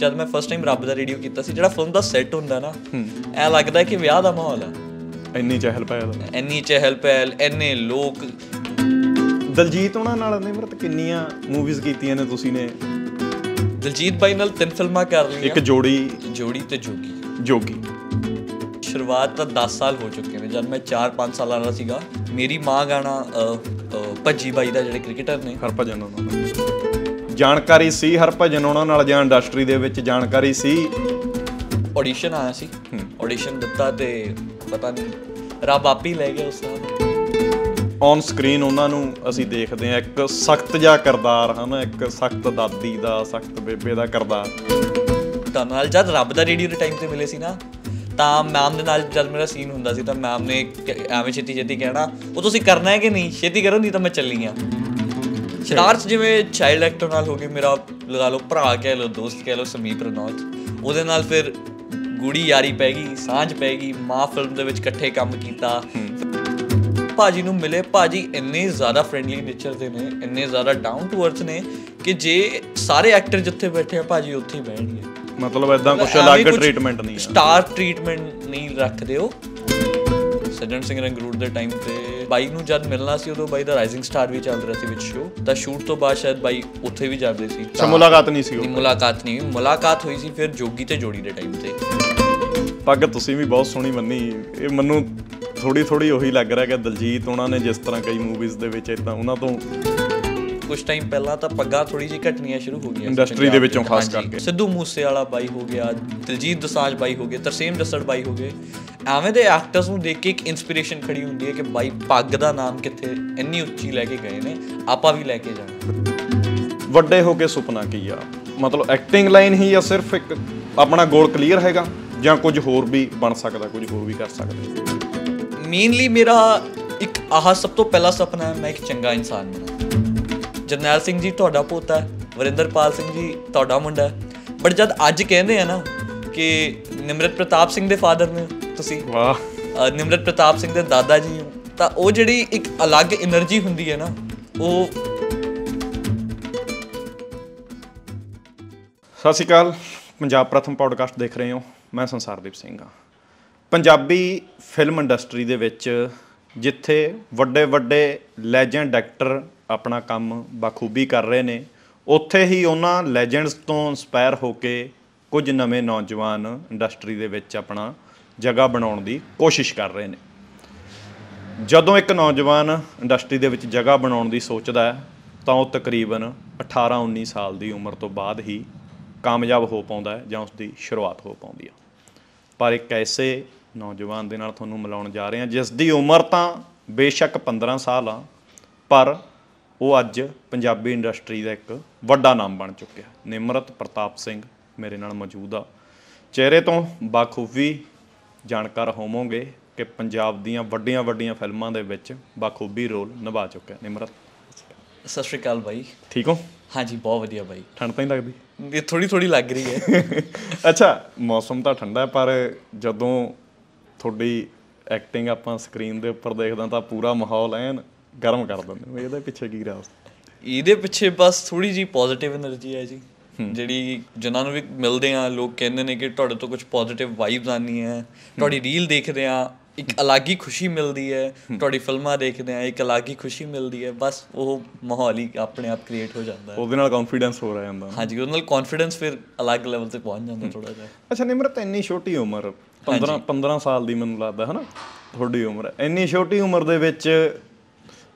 ਜਦ ਮੈਂ first time ਰੱਬ ਦਾ ਰੇਡੀਓ ਕੀਤਾ ਸੀ ਜਿਹੜਾ ਫਿਲਮ ਦਾ ਸੈੱਟ ਹੁੰਦਾ ਨਾ ਐ ਲੱਗਦਾ ਕਿ ਵਿਆਹ ਦਾ ਮਾਹੌਲ ਆ ਇੰਨੀ ਚਹਿਲ ਪਹਿਲ ਇੰਨੀ ਚਹਿਲ ਪਹਿਲ ਇੰਨੇ ਲੋਕ ਦਲਜੀਤ ਉਹਨਾਂ ਨਾਲ ਨਿਮਰਤ ਕਿੰਨੀਆਂ ਮੂਵੀਜ਼ ਕੀਤੀਆਂ ਨੇ ਤੁਸੀਂ ਨੇ ਦਲਜੀਤ ਭਾਈ ਨਾਲ ਤਿੰਨ ਫਿਲਮਾਂ ਕਰ ਲਈਆਂ ਇੱਕ ਜੋੜੀ ਜੋੜੀ ਤੇ ਜੋਗੀ ਜੋਗੀ ਸ਼ੁਰੂਆਤ ਤਾਂ 10 ਸਾਲ ਹੋ ਚੁੱਕੇ ਨੇ ਜਦ ਮੈਂ 4-5 ਸਾਲਾਂ ਦਾ ਸੀਗਾ ਮੇਰੀ ਮਾਂ ਗਾਣਾ ਭੱਜੀ ਬਾਈ ਦਾ ਜਿਹੜੇ ਕ੍ਰਿਕਟਰ ਨੇ ਹਰਭਜਨ ਉਹਨਾਂ ਦਾ ਜਾਣਕਾਰੀ ਸੀ ਹਰਭਜਨ ਉਹਨਾਂ ਨਾਲ ਜਾਂ ਇੰਡਸਟਰੀ ਦੇ ਵਿੱਚ ਜਾਣਕਾਰੀ ਸੀ ਆਡੀਸ਼ਨ ਆਇਆ ਸੀ ਆਡੀਸ਼ਨ ਦਿੱਤਾ ਤੇ ਪਤਾ ਨਹੀਂ ਰੱਬ ਆਪ ਹੀ ਲੈ ਗਿਆ ਉਸ ਨਾਲ ਔਨ ਸਕਰੀਨ ਉਹਨਾਂ ਨੂੰ ਅਸੀਂ ਦੇਖਦੇ ਆ ਇੱਕ ਸਖਤ ਜਿਹਾ ਕਰਦਾਰ ਹਨ ਇੱਕ ਸਖਤ ਦਾਦੀ ਦਾ ਸਖਤ ਬੇਬੇ ਦਾ ਕਰਦਾਰ ਤਾਂ ਨਾਲ ਜਦ ਰੱਬ ਦਾ ਰੇਡੀਓ ਦੇ ਟਾਈਮ ਤੇ ਮਿਲੇ ਸੀ ਨਾ ਤਾਂ ਮੈਮ ਦੇ ਨਾਲ ਜਦ ਮੇਰਾ ਸੀਨ ਹੁੰਦਾ ਸੀ ਤਾਂ ਮੈਮ ਨੇ ਐਵੇਂ ਛੇਤੀ ਛੇਤੀ ਕਹਿਣਾ ਉਹ ਤੁਸੀਂ ਕਰਨਾ ਹੈ ਕਿ ਨਹੀਂ ਛੇਤੀ ਕਰੋ ਨਹੀਂ ਤਾਂ ਮੈਂ ਚੱਲੀ ਆ ਸਟਾਰਸ ਜਿਵੇਂ ਚਾਈਲਡ ਐਕਟਰ ਨਾਲ ਹੋ ਗਏ ਮੇਰਾ ਲਗਾ ਲਓ ਭਰਾ ਕਹਿ ਲਓ ਦੋਸਤ ਕਹਿ ਲਓ ਸਮੀਪ ਰਣੌਤ ਉਹਦੇ ਨਾਲ ਫਿਰ ਗੂੜੀ ਯਾਰੀ ਪੈ ਗਈ ਸਾਂਝ ਪੈ ਗਈ ਮਾਂ ਫਿਲਮ ਦੇ ਵਿੱਚ ਇਕੱਠੇ ਕੰਮ ਕੀਤਾ ਭਾਜੀ ਨੂੰ ਮਿਲੇ ਭਾਜੀ ਇੰਨੇ ਜ਼ਿਆਦਾ ਫ੍ਰੈਂਡਲੀ ਨੇਚਰ ਦੇ ਨੇ ਇੰਨੇ ਜ਼ਿਆਦਾ ਡਾਊਨ ਟੂ ਅਰਥ ਨੇ ਕਿ ਜੇ ਸਾਰੇ ਐਕਟਰ ਜਿੱਥੇ ਬੈਠੇ ਆ ਭਾਜੀ ਉੱਥੇ ਹੀ ਬੈਠਣਗੇ ਮਤਲਬ ਐਦਾਂ ਕੁਝ ਅਲੱਗ ਟ੍ਰੀਟਮੈਂਟ ਨਹੀਂ ਆ ਸਟਾਰ ਟ੍ਰੀਟਮੈਂਟ ਨਹੀਂ ਰੱਖਦੇ ਹੋ ਸਜਣ ਸਿੰਘ ਰੰਗਰੂਟ ਦੇ ਟਾਈਮ ਤੇ ਬਾਈ ਨੂੰ ਜਦ ਮਿਲਣਾ ਸੀ ਉਦੋਂ ਬਾਈ ਦਾ ਰਾਈਜ਼ਿੰਗ ਸਟਾਰ ਵੀ ਚੱਲ ਰਿਹਾ ਸੀ ਵਿੱਚ ਸ਼ੋ ਤਾਂ ਸ਼ੂਟ ਤੋਂ ਬਾਅਦ ਸ਼ਾਇਦ ਬਾਈ ਉੱਥੇ ਵੀ ਜਾਂਦੇ ਸੀ ਤਾਂ ਮੁਲਾਕਾਤ ਨਹੀਂ ਸੀ ਹੋਈ ਮੁਲਾਕਾਤ ਨਹੀਂ ਮੁਲਾਕਾਤ ਹੋਈ ਸੀ ਫਿਰ ਜੋਗੀ ਤੇ ਜੋੜੀ ਦੇ ਟਾਈਮ ਤੇ ਪੱਗ ਤੁਸੀਂ ਵੀ ਬਹੁਤ ਸੋਹਣੀ ਮੰਨੀ ਇਹ ਮੈਨੂੰ ਥੋੜੀ ਥੋੜੀ ਉਹੀ ਲੱਗ ਰਿਹਾ ਕਿ ਦਲਜੀਤ ਉਹਨਾਂ ਨੇ ਜਿਸ ਤਰ੍ਹਾਂ ਕਈ ਮੂਵੀਜ਼ ਦੇ ਵਿੱਚ ਇਦਾਂ ਉਹਨਾਂ ਤੋਂ ਕੁਝ ਟਾਈਮ ਪਹਿਲਾਂ ਤਾਂ ਪੱਗਾਂ ਥੋੜੀ ਜਿਹੀ ਘਟਨੀਆਂ ਸ਼ੁਰੂ ਹੋ ਗਈਆਂ ਇੰਡਸਟਰੀ ਦੇ ਵਿੱਚੋਂ ਖਾਸ ਕਰਕੇ ਸਿੱਧੂ ਮੂਸੇ ਵਾਲਾ ਬਾਈ ਹੋ ਗਿਆ ਦਿਲਜੀਤ ਦਸਾਂਝ ਬਾਈ ਹੋ ਗਏ ਤਰਸੇਮ ਜੱਸੜ ਬਾਈ ਹੋ ਗਏ ਐਵੇਂ ਦੇ ਐਕਟਰਸ ਨੂੰ ਦੇਖ ਕੇ ਇੱਕ ਇਨਸਪੀਰੇਸ਼ਨ ਖੜੀ ਹੁੰਦੀ ਹੈ ਕਿ ਬਾਈ ਪੱਗ ਦਾ ਨਾਮ ਕਿੱਥੇ ਇੰਨੀ ਉੱਚੀ ਲੈ ਕੇ ਗਏ ਨੇ ਆਪਾਂ ਵੀ ਲੈ ਕੇ ਜਾਣਾ ਵੱਡੇ ਹੋ ਕੇ ਸੁਪਨਾ ਕੀ ਆ ਮਤਲਬ ਐਕਟਿੰਗ ਲਾਈਨ ਹੀ ਆ ਸਿਰਫ ਇੱਕ ਆਪਣਾ ਗੋਲ ਕਲੀਅਰ ਹੈਗਾ ਜਾਂ ਕੁਝ ਹੋਰ ਵੀ ਬਣ ਸਕਦਾ ਕੁਝ ਹੋਰ ਵੀ ਕਰ ਸਕਦਾ ਮੇਨਲੀ ਮੇਰਾ ਇੱਕ ਆਹ ਸਭ ਤੋਂ ਪਹਿਲਾ ਸੁਪਨਾ ਹੈ ਮੈਂ ਇੱਕ ਚੰਗਾ ਇਨਸਾਨ ਜਰਨੈਲ ਸਿੰਘ ਜੀ ਤੁਹਾਡਾ ਪੋਤਾ ਹੈ ਵਰਿੰਦਰਪਾਲ ਸਿੰਘ ਜੀ ਤੁਹਾਡਾ ਮੁੰਡਾ ਬਟ ਜਦ ਅੱਜ ਕਹਿੰਦੇ ਆ ਨਾ ਕਿ ਨਿਮਰਤ ਪ੍ਰਤਾਪ ਸਿੰਘ ਦੇ ਫਾਦਰ ਨੇ ਤੁਸੀਂ ਵਾਹ ਨਿਮਰਤ ਪ੍ਰਤਾਪ ਸਿੰਘ ਦੇ ਦਾਦਾ ਜੀ ਹੋ ਤਾਂ ਉਹ ਜਿਹੜੀ ਇੱਕ ਅਲੱਗ એનર્ਜੀ ਹੁੰਦੀ ਹੈ ਨਾ ਉਹ ਸਤਿ ਸ਼੍ਰੀ ਅਕਾਲ ਪੰਜਾਬ ਪ੍ਰਥਮ ਪੌਡਕਾਸਟ ਦੇਖ ਰਹੇ ਹੋ ਮੈਂ ਸੰਸਾਰਦੀਪ ਸਿੰਘ ਆ ਪੰਜਾਬੀ ਫਿਲਮ ਇੰਡਸਟਰੀ ਦੇ ਵਿੱਚ ਜਿੱਥੇ ਵੱਡੇ ਵੱਡੇ ਲੈਜੈਂਡ ਐਕਟਰ ਆਪਣਾ ਕੰਮ ਬਖੂਬੀ ਕਰ ਰਹੇ ਨੇ ਉੱਥੇ ਹੀ ਉਹਨਾਂ ਲੈਜੈਂਡਸ ਤੋਂ ਇਨਸਪਾਇਰ ਹੋ ਕੇ ਕੁਝ ਨਵੇਂ ਨੌਜਵਾਨ ਇੰਡਸਟਰੀ ਦੇ ਵਿੱਚ ਆਪਣਾ ਜਗ੍ਹਾ ਬਣਾਉਣ ਦੀ ਕੋਸ਼ਿਸ਼ ਕਰ ਰਹੇ ਨੇ ਜਦੋਂ ਇੱਕ ਨੌਜਵਾਨ ਇੰਡਸਟਰੀ ਦੇ ਵਿੱਚ ਜਗ੍ਹਾ ਬਣਾਉਣ ਦੀ ਸੋਚਦਾ ਹੈ ਤਾਂ ਉਹ ਤਕਰੀਬਨ 18-19 ਸਾਲ ਦੀ ਉਮਰ ਤੋਂ ਬਾਅਦ ਹੀ ਕਾਮਯਾਬ ਹੋ ਪਾਉਂਦਾ ਹੈ ਜਾਂ ਉਸ ਦੀ ਸ਼ੁਰੂਆਤ ਹੋ ਪਾਉਂਦੀ ਹੈ ਪਰ ਇੱਕ ਐਸੇ ਨੌਜਵਾਨ ਦੇ ਨਾਲ ਤੁਹਾਨੂੰ ਮਿਲਾਉਣ ਜਾ ਰਹੇ ਹਾਂ ਜਿਸ ਦੀ ਉਮਰ ਤਾਂ ਬੇਸ਼ੱਕ 15 ਸਾਲ ਆ ਪਰ ਉਹ ਅੱਜ ਪੰਜਾਬੀ ਇੰਡਸਟਰੀ ਦਾ ਇੱਕ ਵੱਡਾ ਨਾਮ ਬਣ ਚੁੱਕਿਆ ਨਿਮਰਤ ਪ੍ਰਤਾਪ ਸਿੰਘ ਮੇਰੇ ਨਾਲ ਮੌਜੂਦ ਆ ਚਿਹਰੇ ਤੋਂ ਬਖੂਬੀ ਜਾਣਕਾਰ ਹੋਵੋਗੇ ਕਿ ਪੰਜਾਬ ਦੀਆਂ ਵੱਡੀਆਂ ਵੱਡੀਆਂ ਫਿਲਮਾਂ ਦੇ ਵਿੱਚ ਬਾਖੂਬੀ ਰੋਲ ਨਿਭਾ ਚੁੱਕਿਆ ਨਿਮਰਤ ਸਤਿ ਸ਼੍ਰੀ ਅਕਾਲ ਭਾਈ ਠੀਕ ਹੋ ਹਾਂਜੀ ਬਹੁਤ ਵਧੀਆ ਭਾਈ ਠੰਡ ਤਾਂ ਹੀ ਲੱਗਦੀ ਇਹ ਥੋੜੀ ਥੋੜੀ ਲੱਗ ਰਹੀ ਹੈ ਅੱਛਾ ਮੌਸਮ ਤਾਂ ਠੰਡਾ ਹੈ ਪਰ ਜਦੋਂ ਤੁਹਾਡੀ ਐਕਟਿੰਗ ਆਪਾਂ ਸਕਰੀਨ ਦੇ ਉੱਪਰ ਦੇਖਦਾ ਤਾਂ ਪੂਰਾ ਮਾਹੌਲ ਐਨ ਗਰਮ ਕਰ ਦਿੰਦੇ ਨੇ ਇਹਦੇ ਪਿੱਛੇ ਕੀ ਰਾਸ ਇਹਦੇ ਪਿੱਛੇ ਬਸ ਥੋੜੀ ਜੀ ਪੋਜ਼ਿਟਿਵ એનર્ਜੀ ਹੈ ਜੀ ਜਿਹੜੀ ਜਿਨ੍ਹਾਂ ਨੂੰ ਵੀ ਮਿਲਦੇ ਆ ਲੋਕ ਕਹਿੰਦੇ ਨੇ ਕਿ ਤੁਹਾਡੇ ਤੋਂ ਕੁਝ ਪੋਜ਼ਿਟਿਵ ਵਾਈਬਸ ਹੈ ਤੁਹਾਡੀ ਰੀਲ ਦੇਖਦੇ ਆ ਇੱਕ ਅਲੱਗ ਹੀ ਖੁਸ਼ੀ ਮਿਲਦੀ ਹੈ ਤੁਹਾਡੀ ਫਿਲਮਾਂ ਦੇਖਦੇ ਆ ਇੱਕ ਅਲੱਗ ਹੀ ਖੁਸ਼ੀ ਮਿਲਦੀ ਹੈ ਬਸ ਉਹ ਮਾਹੌਲ ਹੀ ਆਪਣੇ ਆਪ ਕ੍ਰੀਏਟ ਹੋ ਜਾਂਦਾ ਹੈ ਉਹਦੇ ਨਾਲ ਕੌਨਫੀਡੈਂਸ ਹੋ ਰਿਹਾ ਜਾਂਦਾ ਹਾਂਜੀ ਉਹਦੇ ਨਾਲ ਕੌਨਫੀਡੈਂਸ ਫਿਰ ਅਲੱਗ ਲੈਵਲ ਤੇ ਪਹੁੰਚ ਜਾਂਦਾ ਥੋੜਾ ਜਿਹਾ ਅੱਛਾ ਨਿਮਰਤ ਇੰਨੀ ਛੋਟੀ ਉਮਰ 15 15 ਸਾਲ ਦੀ ਮੈਨੂੰ ਲੱਗਦਾ ਹੈ ਨਾ ਤੁਹਾਡੀ ਉਮਰ ਇੰਨੀ ਛੋਟੀ ਉਮਰ ਦੇ ਵਿੱਚ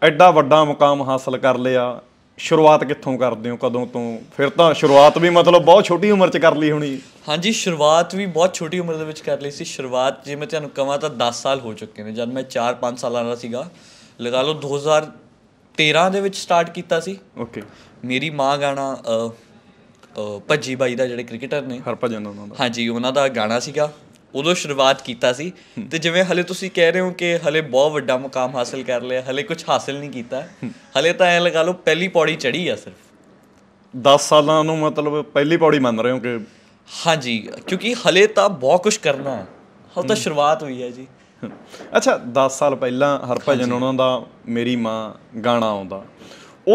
ਐਡਾ ਵੱਡਾ ਮੁਕਾਮ ਹਾਸਲ ਕਰ ਲਿਆ ਸ਼ੁਰੂਆਤ ਕਿੱਥੋਂ ਕਰਦੇ ਹੋ ਕਦੋਂ ਤੋਂ ਫਿਰ ਤਾਂ ਸ਼ੁਰੂਆਤ ਵੀ ਮਤਲਬ ਬਹੁਤ ਛੋਟੀ ਉਮਰ 'ਚ ਕਰ ਲਈ ਹੋਣੀ ਹਾਂਜੀ ਸ਼ੁਰੂਆਤ ਵੀ ਬਹੁਤ ਛੋਟੀ ਉਮਰ ਦੇ ਵਿੱਚ ਕਰ ਲਈ ਸੀ ਸ਼ੁਰੂਆਤ ਜੇ ਮੈਂ ਤੁਹਾਨੂੰ ਕਹਾਂ ਤਾਂ 10 ਸਾਲ ਹੋ ਚੁੱਕੇ ਨੇ ਜਦ ਮੈਂ 4-5 ਸਾਲਾਂ ਦਾ ਸੀਗਾ ਲਗਾ ਲਓ 2013 ਦੇ ਵਿੱਚ ਸਟਾਰਟ ਕੀਤਾ ਸੀ ਓਕੇ ਮੇਰੀ ਮਾਂ ਗਾਣਾ ਭੱਜੀ ਬਾਈ ਦਾ ਜਿਹੜੇ ਕ੍ਰਿਕਟਰ ਨੇ ਹਰਪਜਨ ਉਹਨਾਂ ਦਾ ਹਾਂਜੀ ਉਹਨਾਂ ਦਾ ਗਾਣਾ ਸੀਗਾ ਉਦੋਂ ਸ਼ੁਰੂਆਤ ਕੀਤਾ ਸੀ ਤੇ ਜਿਵੇਂ ਹਲੇ ਤੁਸੀਂ ਕਹਿ ਰਹੇ ਹੋ ਕਿ ਹਲੇ ਬਹੁਤ ਵੱਡਾ ਮੁਕਾਮ ਹਾਸਲ ਕਰ ਲਿਆ ਹਲੇ ਕੁਝ ਹਾਸਲ ਨਹੀਂ ਕੀਤਾ ਹਲੇ ਤਾਂ ਐ ਲਗਾ ਲਓ ਪਹਿਲੀ ਪੌੜੀ ਚੜੀ ਆ ਸਿਰਫ 10 ਸਾਲਾਂ ਨੂੰ ਮਤਲਬ ਪਹਿਲੀ ਪੌੜੀ ਮੰਨ ਰਹੇ ਹੋ ਕਿ ਹਾਂਜੀ ਕਿਉਂਕਿ ਹਲੇ ਤਾਂ ਬਹੁਤ ਕੁਝ ਕਰਨਾ ਹੈ ਹਲ ਤਾਂ ਸ਼ੁਰੂਆਤ ਹੋਈ ਹੈ ਜੀ ਅੱਛਾ 10 ਸਾਲ ਪਹਿਲਾਂ ਹਰਭਜਨ ਉਹਨਾਂ ਦਾ ਮੇਰੀ ਮਾਂ ਗਾਣਾ ਆਉਂਦਾ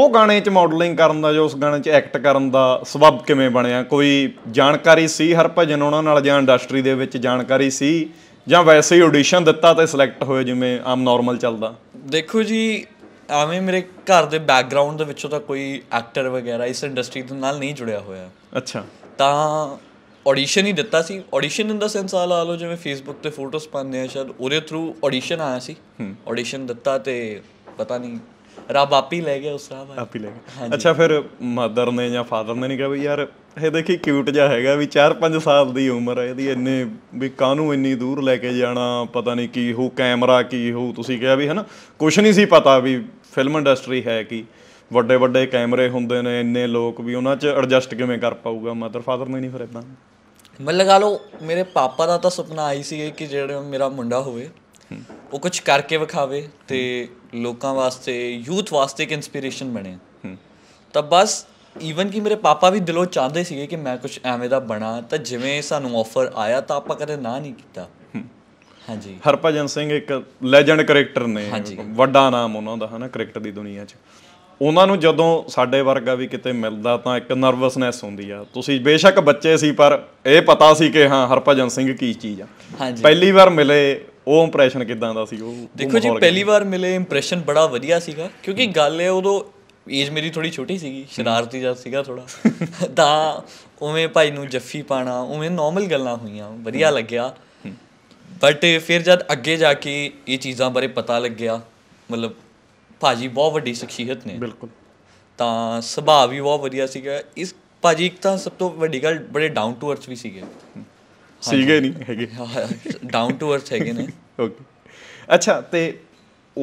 ਉਹ ਗਾਣੇ 'ਚ ਮਾਡਲਿੰਗ ਕਰਨ ਦਾ ਜੋ ਉਸ ਗਾਣੇ 'ਚ ਐਕਟ ਕਰਨ ਦਾ ਸਬਬ ਕਿਵੇਂ ਬਣਿਆ ਕੋਈ ਜਾਣਕਾਰੀ ਸੀ ਹਰਭਜਨ ਉਹਨਾਂ ਨਾਲ ਜਾਂ ਇੰਡਸਟਰੀ ਦੇ ਵਿੱਚ ਜਾਣਕਾਰੀ ਸੀ ਜਾਂ ਵੈਸੇ ਹੀ ਆਡੀਸ਼ਨ ਦਿੱਤਾ ਤੇ ਸਿਲੈਕਟ ਹੋਏ ਜਿਵੇਂ ਆਮ ਨਾਰਮਲ ਚੱਲਦਾ ਦੇਖੋ ਜੀ ਆਵੇਂ ਮੇਰੇ ਘਰ ਦੇ ਬੈਕਗ੍ਰਾਉਂਡ ਦੇ ਵਿੱਚੋਂ ਤਾਂ ਕੋਈ ਐਕਟਰ ਵਗੈਰਾ ਇਸ ਇੰਡਸਟਰੀ ਦੇ ਨਾਲ ਨਹੀਂ ਜੁੜਿਆ ਹੋਇਆ ਅੱਛਾ ਤਾਂ ਆਡੀਸ਼ਨ ਹੀ ਦਿੱਤਾ ਸੀ ਆਡੀਸ਼ਨ ਇਨ ਦਾ ਸੈਂਸ ਆ ਲਾ ਲਓ ਜਿਵੇਂ ਫੇਸਬੁੱਕ ਤੇ ਫੋਟੋਸ ਪਾਉਂਦੇ ਆ ਸ਼ਾਇਦ ਉਹਦੇ ਥਰੂ ਆਡੀਸ਼ਨ ਆਇਆ ਸੀ ਆਡੀਸ਼ਨ ਦਿੱਤਾ ਤੇ ਪਤਾ ਨਹੀਂ ਰੱਬ ਆਪ ਹੀ ਲੈ ਗਿਆ ਉਸ ਰਾਹ ਆਪ ਹੀ ਲੈ ਗਿਆ ਅੱਛਾ ਫਿਰ ਮਦਰ ਨੇ ਜਾਂ ਫਾਦਰ ਨੇ ਨਹੀਂ ਕਿਹਾ ਵੀ ਯਾਰ ਇਹ ਦੇਖੀ ਕਿਊਟ ਜਿਹਾ ਹੈਗਾ ਵੀ 4-5 ਸਾਲ ਦੀ ਉਮਰ ਹੈ ਇਹਦੀ ਇੰਨੇ ਵੀ ਕਾਹਨੂੰ ਇੰਨੀ ਦੂਰ ਲੈ ਕੇ ਜਾਣਾ ਪਤਾ ਨਹੀਂ ਕੀ ਹੋ ਕੈਮਰਾ ਕੀ ਹੋ ਤੁਸੀਂ ਕਿਹਾ ਵੀ ਹਨਾ ਕੁਝ ਨਹੀਂ ਸੀ ਪਤਾ ਵੀ ਫਿਲਮ ਇੰਡਸਟਰੀ ਹੈ ਕੀ ਵੱਡੇ ਵੱਡੇ ਕੈਮਰੇ ਹੁੰਦੇ ਨੇ ਇੰਨੇ ਲੋਕ ਵੀ ਉਹਨਾਂ 'ਚ ਐਡਜਸਟ ਕਿਵੇਂ ਕਰ ਪਾਊਗਾ ਮਦਰ ਫਾਦਰ ਨੇ ਨਹੀਂ ਫਿਰ ਇਦਾਂ ਮੈਂ ਲਗਾ ਲਓ ਮੇਰੇ ਪਾਪਾ ਦਾ ਤਾਂ ਸੁਪਨਾ ਆਈ ਸੀ ਕਿ ਜਿਹੜਾ ਮੇਰਾ ਮੁੰਡਾ ਹੋਵੇ ਉਹ ਕੁਝ ਕਰਕੇ ਵਿਖਾਵੇ ਤੇ ਲੋਕਾਂ ਵਾਸਤੇ ਯੂਥ ਵਾਸਤੇ ਇੱਕ ਇਨਸਪੀਰੇਸ਼ਨ ਬਣੇ ਤਾਂ ਬਸ ਈਵਨ ਕਿ ਮੇਰੇ ਪਾਪਾ ਵੀ ਦਿਲੋਂ ਚਾਹੁੰਦੇ ਸੀਗੇ ਕਿ ਮੈਂ ਕੁਝ ਐਵੇਂ ਦਾ ਬਣਾ ਤਾਂ ਜਿਵੇਂ ਸਾਨੂੰ ਆਫਰ ਆਇਆ ਤਾਂ ਆਪਾਂ ਕਦੇ ਨਾ ਨਹੀਂ ਕੀਤਾ ਹਾਂਜੀ ਹਰਪਜਨ ਸਿੰਘ ਇੱਕ ਲੈਜੈਂਡ ਕੈਰੈਕਟਰ ਨੇ ਵੱਡਾ ਨਾਮ ਉਹਨਾਂ ਦਾ ਹਨਾ ਕ੍ਰਿਕਟ ਦੀ ਦੁਨੀਆ 'ਚ ਉਹਨਾਂ ਨੂੰ ਜਦੋਂ ਸਾਡੇ ਵਰਗਾ ਵੀ ਕਿਤੇ ਮਿਲਦਾ ਤਾਂ ਇੱਕ ਨਰਵਸਨੈਸ ਹੁੰਦੀ ਆ ਤੁਸੀਂ ਬੇਸ਼ੱਕ ਬੱਚੇ ਸੀ ਪਰ ਇਹ ਪਤਾ ਸੀ ਕਿ ਹਾਂ ਹਰਪਜਨ ਸਿੰਘ ਕੀ ਚੀਜ਼ ਆ ਪਹਿਲੀ ਵਾਰ ਮਿਲੇ ਉਹ ਇੰਪ੍ਰੈਸ਼ਨ ਕਿਦਾਂ ਦਾ ਸੀ ਉਹ ਦੇਖੋ ਜੀ ਪਹਿਲੀ ਵਾਰ ਮਿਲੇ ਇੰਪ੍ਰੈਸ਼ਨ ਬੜਾ ਵਧੀਆ ਸੀਗਾ ਕਿਉਂਕਿ ਗੱਲ ਹੈ ਉਦੋਂ ਏਜ ਮੇਰੀ ਥੋੜੀ ਛੋਟੀ ਸੀਗੀ ਸ਼ਰਾਰਤੀ ਜਿਹਾ ਸੀਗਾ ਥੋੜਾ ਦਾ ਉਵੇਂ ਭਾਈ ਨੂੰ ਜੱਫੀ ਪਾਣਾ ਉਵੇਂ ਨਾਰਮਲ ਗੱਲਾਂ ਹੋਈਆਂ ਵਧੀਆ ਲੱਗਿਆ ਬਟ ਫਿਰ ਜਦ ਅੱਗੇ ਜਾ ਕੇ ਇਹ ਚੀਜ਼ਾਂ ਬਾਰੇ ਪਤਾ ਲੱਗਿਆ ਮਤਲਬ ਭਾਜੀ ਬਹੁਤ ਵੱਡੀ ਸ਼ਖਸੀਅਤ ਨੇ ਬਿਲਕੁਲ ਤਾਂ ਸੁਭਾਅ ਵੀ ਬਹੁਤ ਵਧੀਆ ਸੀਗਾ ਇਸ ਭਾਜੀ ਇੱਕ ਤਾਂ ਸਭ ਤੋਂ ਵੱਡੀ ਗੱਲ ਬੜੇ ਡਾਊਨ ਟੂ ਅਰਥ ਵੀ ਸੀਗੇ ਸੀਗੇ ਨਹੀਂ ਹੈਗੇ ਡਾਊਨ ਟੂ ਅਰਥ ਹੈਗੇ ਨੇ ਓਕੇ ਅੱਛਾ ਤੇ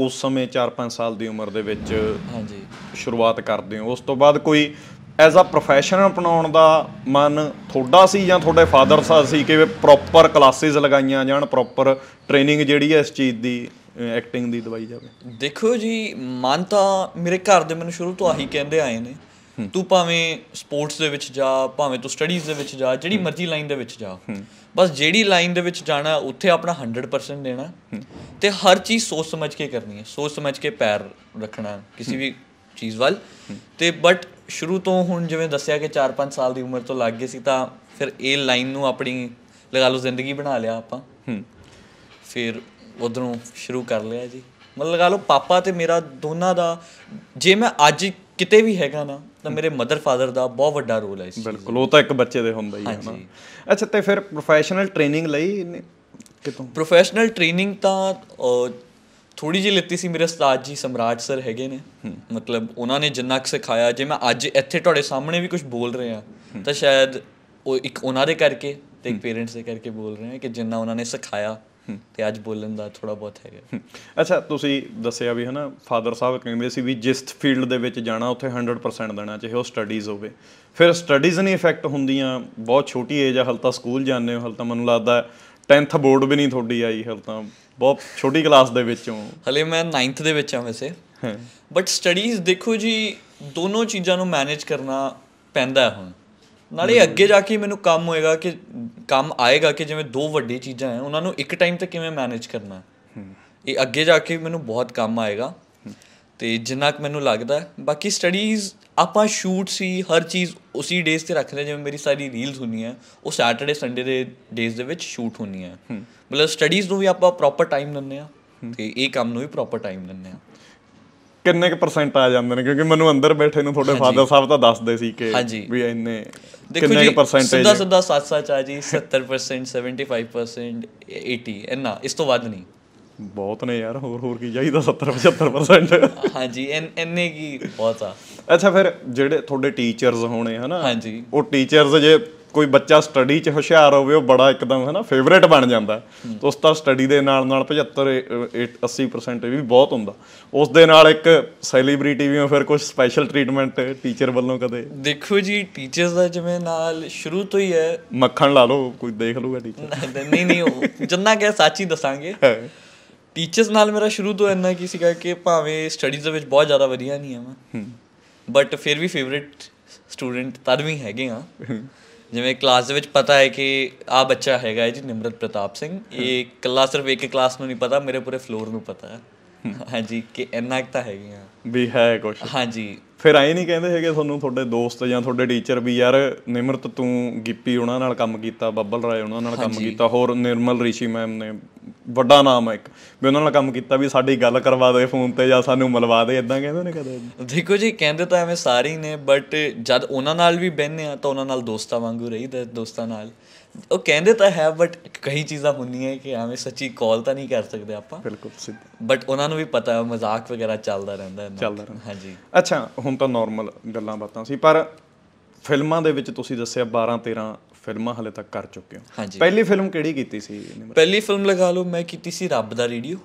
ਉਸ ਸਮੇਂ 4-5 ਸਾਲ ਦੀ ਉਮਰ ਦੇ ਵਿੱਚ ਹਾਂਜੀ ਸ਼ੁਰੂਆਤ ਕਰਦੇ ਹੋ ਉਸ ਤੋਂ ਬਾਅਦ ਕੋਈ ਐਜ਼ ਅ ਪ੍ਰੋਫੈਸ਼ਨ ਅਪਣਾਉਣ ਦਾ ਮਨ ਥੋੜਾ ਸੀ ਜਾਂ ਤੁਹਾਡੇ ਫਾਦਰ ਸਾਹਿਬ ਸੀ ਕਿ ਪ੍ਰੋਪਰ ਕਲਾਸਿਸ ਲਗਾਈਆਂ ਜਾਣ ਪ੍ਰੋਪਰ ਟ੍ਰੇਨਿੰਗ ਜਿਹੜੀ ਹੈ ਇਸ ਚੀਜ਼ ਦੀ ਐਕਟਿੰਗ ਦੀ ਦਵਾਈ ਜਾਵੇ ਦੇਖੋ ਜੀ ਮਨ ਤਾਂ ਮੇਰੇ ਘਰ ਦੇ ਮੈਨੂੰ ਸ਼ੁਰੂ ਤੋਂ ਆਹੀ ਕਹਿੰਦੇ ਆਏ ਨੇ ਤੂੰ ਭਾਵੇਂ ਸਪੋਰਟਸ ਦੇ ਵਿੱਚ ਜਾ ਭਾਵੇਂ ਤੂੰ ਸਟੱਡੀਜ਼ ਦੇ ਵਿੱਚ ਜਾ ਜਿਹੜੀ ਮਰਜ਼ੀ ਲਾਈਨ ਦੇ ਵਿੱਚ ਜਾ ਬਸ ਜਿਹੜੀ ਲਾਈਨ ਦੇ ਵਿੱਚ ਜਾਣਾ ਉੱਥੇ ਆਪਣਾ 100% ਦੇਣਾ ਤੇ ਹਰ ਚੀਜ਼ ਸੋਚ ਸਮਝ ਕੇ ਕਰਨੀ ਹੈ ਸੋਚ ਸਮਝ ਕੇ ਪੈਰ ਰੱਖਣਾ ਕਿਸੇ ਵੀ ਚੀਜ਼ ਵੱਲ ਤੇ ਬਟ ਸ਼ੁਰੂ ਤੋਂ ਹੁਣ ਜਿਵੇਂ ਦੱਸਿਆ ਕਿ 4-5 ਸਾਲ ਦੀ ਉਮਰ ਤੋਂ ਲੱਗ ਗਏ ਸੀ ਤਾਂ ਫਿਰ ਇਹ ਲਾਈਨ ਨੂੰ ਆਪਣੀ ਲਗਾ ਲਓ ਜ਼ਿੰਦਗੀ ਬਣਾ ਲਿਆ ਆਪਾਂ ਫਿਰ ਉਧਰੋਂ ਸ਼ੁਰੂ ਕਰ ਲਿਆ ਜੀ ਮਤਲਬ ਲਗਾ ਲਓ ਪਾਪਾ ਤੇ ਮੇਰਾ ਦੋਨਾਂ ਦਾ ਜੇ ਮੈਂ ਅੱਜ ਕਿਤੇ ਵੀ ਹੈਗਾ ਨਾ ਤਾਂ ਮੇਰੇ ਮਦਰ ਫਾਦਰ ਦਾ ਬਹੁਤ ਵੱਡਾ ਰੋਲ ਹੈ ਇਸ ਬਿਲਕੁਲ ਉਹ ਤਾਂ ਇੱਕ ਬੱਚੇ ਦੇ ਹੁੰਦਾ ਹੀ ਹੈ ਨਾ ਅੱਛਾ ਤੇ ਫਿਰ ਪ੍ਰੋਫੈਸ਼ਨਲ ਟ੍ਰੇਨਿੰਗ ਲਈ ਕਿਤੋਂ ਪ੍ਰੋਫੈਸ਼ਨਲ ਟ੍ਰੇਨਿੰਗ ਤਾਂ ਥੋੜੀ ਜਿਹੀ ਲਿੱਤੀ ਸੀ ਮੇਰੇ ਉਸਤਾਦ ਜੀ ਸਮਰਾਜ ਸਰ ਹੈਗੇ ਨੇ ਮਤਲਬ ਉਹਨਾਂ ਨੇ ਜਿੰਨਾ ਕੁ ਸਿਖਾਇਆ ਜੇ ਮੈਂ ਅੱਜ ਇੱਥੇ ਤੁਹਾਡੇ ਸਾਹਮਣੇ ਵੀ ਕੁਝ ਬੋਲ ਰਿਹਾ ਤਾਂ ਸ਼ਾਇਦ ਉਹ ਇੱਕ ਉਹਨਾਂ ਦੇ ਕਰਕੇ ਤੇ ਇੱਕ ਪੇਰੈਂਟਸ ਦੇ ਕਰਕੇ ਬੋਲ ਰਹੇ ਹਾਂ ਕਿ ਜਿੰਨਾ ਉਹਨਾਂ ਨੇ ਸਿਖਾਇਆ ਤੇ ਅੱਜ ਬੋਲਣ ਦਾ ਥੋੜਾ ਬਹੁਤ ਹੈਗਾ ਅੱਛਾ ਤੁਸੀਂ ਦੱਸਿਆ ਵੀ ਹਨਾ ਫਾਦਰ ਸਾਹਿਬ ਕਹਿੰਦੇ ਸੀ ਵੀ ਜਿਸ ਫੀਲਡ ਦੇ ਵਿੱਚ ਜਾਣਾ ਉੱਥੇ 100% ਦੇਣਾ ਚਾਹੀਏ ਉਹ ਸਟੱਡੀਜ਼ ਹੋਵੇ ਫਿਰ ਸਟੱਡੀਜ਼ ਨਹੀਂ ਇਫੈਕਟ ਹੁੰਦੀਆਂ ਬਹੁਤ ਛੋਟੀ ਏਜ ਆ ਹਲ ਤਾਂ ਸਕੂਲ ਜਾਂਦੇ ਹੋ ਹਲ ਤਾਂ ਮੈਨੂੰ ਲੱਗਦਾ 10th ਬੋਰਡ ਵੀ ਨਹੀਂ ਤੁਹਾਡੀ ਆਈ ਹਲ ਤਾਂ ਬਹੁਤ ਛੋਟੀ ਕਲਾਸ ਦੇ ਵਿੱਚੋਂ ਹਲੇ ਮੈਂ 9th ਦੇ ਵਿੱਚ ਆ ਵੈਸੇ ਬਟ ਸਟੱਡੀਜ਼ ਦੇਖੋ ਜੀ ਦੋਨੋਂ ਚੀਜ਼ਾਂ ਨੂੰ ਮੈਨੇਜ ਕਰਨਾ ਪੈਂਦਾ ਹੁਣ ਨਾਲੇ ਅੱਗੇ ਜਾ ਕੇ ਮੈਨੂੰ ਕੰਮ ਹੋਏਗਾ ਕਿ ਕੰਮ ਆਏਗਾ ਕਿ ਜਿਵੇਂ ਦੋ ਵੱਡੀ ਚੀਜ਼ਾਂ ਹੈ ਉਹਨਾਂ ਨੂੰ ਇੱਕ ਟਾਈਮ ਤੇ ਕਿਵੇਂ ਮੈਨੇਜ ਕਰਨਾ ਇਹ ਅੱਗੇ ਜਾ ਕੇ ਮੈਨੂੰ ਬਹੁਤ ਕੰਮ ਆਏਗਾ ਤੇ ਜਿੰਨਾ ਕਿ ਮੈਨੂੰ ਲੱਗਦਾ ਬਾਕੀ ਸਟੱਡੀਜ਼ ਆਪਾਂ ਸ਼ੂਟ ਸੀ ਹਰ ਚੀਜ਼ ਉਸੇ ਡੇਸ ਤੇ ਰੱਖਦੇ ਜਿਵੇਂ ਮੇਰੀ ਸਾਰੀ ਰੀਲਸ ਹੁੰਦੀਆਂ ਉਹ ਸੈਟਰਡੇ ਸੰਡੇ ਦੇ ਡੇਸ ਦੇ ਵਿੱਚ ਸ਼ੂਟ ਹੁੰਦੀਆਂ ਮਤਲਬ ਸਟੱਡੀਜ਼ ਨੂੰ ਵੀ ਆਪਾਂ ਪ੍ਰੋਪਰ ਟਾਈਮ ਦਿੰਨੇ ਆ ਤੇ ਇਹ ਕੰਮ ਨੂੰ ਵੀ ਪ੍ਰੋਪਰ ਟਾਈਮ ਦਿੰਨੇ ਆ ਕਿੰਨੇ ਕ ਪਰਸੈਂਟ ਆ ਜਾਂਦੇ ਨੇ ਕਿਉਂਕਿ ਮੈਨੂੰ ਅੰਦਰ ਬੈਠੇ ਨੂੰ ਤੁਹਾਡੇ ਫਾਦਰ ਸਾਹਿਬ ਤਾਂ ਦੱਸਦੇ ਸੀ ਕਿ ਵੀ ਇੰਨੇ ਕਿੰਨੇ ਕ ਪਰਸੈਂਟੇਜ ਸਿੱਧਾ ਸਿੱਧਾ ਸੱਚ ਸੱਚ ਆ ਜੀ 70% 75% 80 ਇੰਨਾ ਇਸ ਤੋਂ ਵੱਧ ਨਹੀਂ ਬਹੁਤ ਨੇ ਯਾਰ ਹੋਰ ਹੋਰ ਕੀ ਚਾਹੀਦਾ 70 75% ਹਾਂਜੀ ਇੰਨੇ ਕੀ ਬਹੁਤ ਆ ਅੱਛਾ ਫਿਰ ਜਿਹੜੇ ਤੁਹਾਡੇ ਟੀਚਰਸ ਹੋਣੇ ਹਨਾ ਹਾਂਜੀ ਉਹ ਟੀਚਰਸ ਜੇ ਕੋਈ ਬੱਚਾ ਸਟੱਡੀ 'ਚ ਹੁਸ਼ਿਆਰ ਹੋਵੇ ਉਹ ਬੜਾ ਇੱਕਦਮ ਹੈ ਨਾ ਫੇਵਰੇਟ ਬਣ ਜਾਂਦਾ ਉਸ ਤਾਂ ਸਟੱਡੀ ਦੇ ਨਾਲ ਨਾਲ 75 80% ਵੀ ਬਹੁਤ ਹੁੰਦਾ ਉਸ ਦੇ ਨਾਲ ਇੱਕ ਸੈਲੀਬ੍ਰਿਟੀ ਵੀ ਫਿਰ ਕੁਝ ਸਪੈਸ਼ਲ ਟ੍ਰੀਟਮੈਂਟ ਟੀਚਰ ਵੱਲੋਂ ਕਦੇ ਦੇਖੋ ਜੀ ਟੀਚਰਸ ਦਾ ਜਿਵੇਂ ਨਾਲ ਸ਼ੁਰੂ ਤੋਂ ਹੀ ਹੈ ਮੱਖਣ ਲਾ ਲਓ ਕੋਈ ਦੇਖ ਲੂਗਾ ਟੀਚਰ ਨਹੀਂ ਨਹੀਂ ਉਹ ਜਿੰਨਾ ਕਿ ਸੱਚੀ ਦੱਸਾਂਗੇ ਟੀਚਰਸ ਨਾਲ ਮੇਰਾ ਸ਼ੁਰੂ ਤੋਂ ਇੰਨਾ ਕੀ ਸੀਗਾ ਕਿ ਭਾਵੇਂ ਸਟੱਡੀਜ਼ ਦੇ ਵਿੱਚ ਬਹੁਤ ਜ਼ਿਆਦਾ ਵਧੀਆ ਨਹੀਂ ਆ ਮੈਂ ਬਟ ਫਿਰ ਵੀ ਫੇਵਰੇਟ ਸਟੂਡੈਂਟ ਤਦ ਵੀ ਹੈਗੇ ਆ ਜਿਵੇਂ ਕਲਾਸ ਦੇ ਵਿੱਚ ਪਤਾ ਹੈ ਕਿ ਆ ਬੱਚਾ ਹੈਗਾ ਜੀ ਨਿਮਰਤ ਪ੍ਰਤਾਪ ਸਿੰਘ ਇਹ ਕਲਾਸ ਸਿਰਫ ਇੱਕ ਕਲਾਸ ਨੂੰ ਨਹੀਂ ਪਤਾ ਮੇਰੇ ਪੂਰੇ ਫਲੋਰ ਨੂੰ ਪਤਾ ਹੈ ਹਾਂਜੀ ਕਿ ਇੰਨਾ ਤਾਂ ਹੈਗੀਆਂ ਵੀ ਹੈ ਕੁਛ ਹਾਂਜੀ ਫਿਰ ਐ ਨਹੀਂ ਕਹਿੰਦੇ ਹੈਗੇ ਤੁਹਾਨੂੰ ਤੁਹਾਡੇ ਦੋਸਤ ਜਾਂ ਤੁਹਾਡੇ ਟੀਚਰ ਵੀ ਯਾਰ ਨਿਮਰਤ ਤੂੰ ਗਿੱਪੀ ਉਹਨਾਂ ਨਾਲ ਕੰਮ ਕੀਤਾ ਬੱਬਲ ਰਾਏ ਉਹਨਾਂ ਨਾਲ ਕੰਮ ਕੀਤਾ ਹੋਰ ਨਿਰਮਲ ਰਿਸ਼ੀ ਮੈਮ ਨੇ ਵੱਡਾ ਨਾਮ ਹੈ ਇੱਕ ਵੀ ਉਹਨਾਂ ਨਾਲ ਕੰਮ ਕੀਤਾ ਵੀ ਸਾਡੀ ਗੱਲ ਕਰਵਾ ਦੇ ਫੋਨ ਤੇ ਜਾਂ ਸਾਨੂੰ ਮਿਲਵਾ ਦੇ ਇਦਾਂ ਕਹਿੰਦੇ ਨੇ ਕਦੇ ਦੇਖੋ ਜੀ ਕਹਿੰਦੇ ਤਾਂ ਐਵੇਂ ਸਾਰੇ ਨੇ ਬਟ ਜਦ ਉਹਨਾਂ ਨਾਲ ਵੀ ਬੈੰਨੇ ਆ ਤਾਂ ਉਹਨਾਂ ਨਾਲ ਦੋਸਤਾਂ ਵਾਂਗੂ ਰਹੀਦਾ ਦੋਸਤਾਂ ਨਾਲ ਉਹ ਕਹਿੰਦੇ ਤਾਂ ਹੈ ਬਟ ਕਈ ਚੀਜ਼ਾਂ ਹੁੰਦੀਆਂ ਕਿ ਐਵੇਂ ਸੱਚੀ ਕਾਲ ਤਾਂ ਨਹੀਂ ਕਰ ਸਕਦੇ ਆਪਾਂ ਬਿਲਕੁਲ ਸਿੱਧੀ ਬਟ ਉਹਨਾਂ ਨੂੰ ਵੀ ਪਤਾ ਹੈ ਮਜ਼ਾਕ ਵਗੈਰਾ ਚੱਲਦਾ ਰਹਿੰਦਾ ਹੈ ਚੱਲਦਾ ਰਹਿੰਦਾ ਹਾਂਜੀ ਅੱਛਾ ਹੁਣ ਤਾਂ ਨਾਰਮਲ ਗੱਲਾਂ ਬਾਤਾਂ ਸੀ ਪਰ ਫਿਲਮਾਂ ਦੇ ਵਿੱਚ ਤੁਸੀਂ ਦੱਸਿਆ 12 13 ਫਿਲਮਾਂ ਹਲੇ ਤੱਕ ਕਰ ਚੁੱਕੇ ਹੋ ਹਾਂਜੀ ਪਹਿਲੀ ਫਿਲਮ ਕਿਹੜੀ ਕੀਤੀ ਸੀ ਪਹਿਲੀ ਫਿਲਮ ਲਗਾ ਲਓ ਮੈਂ ਕੀਤੀ ਸੀ ਰੱਬ ਦਾ ਰੇਡੀਓ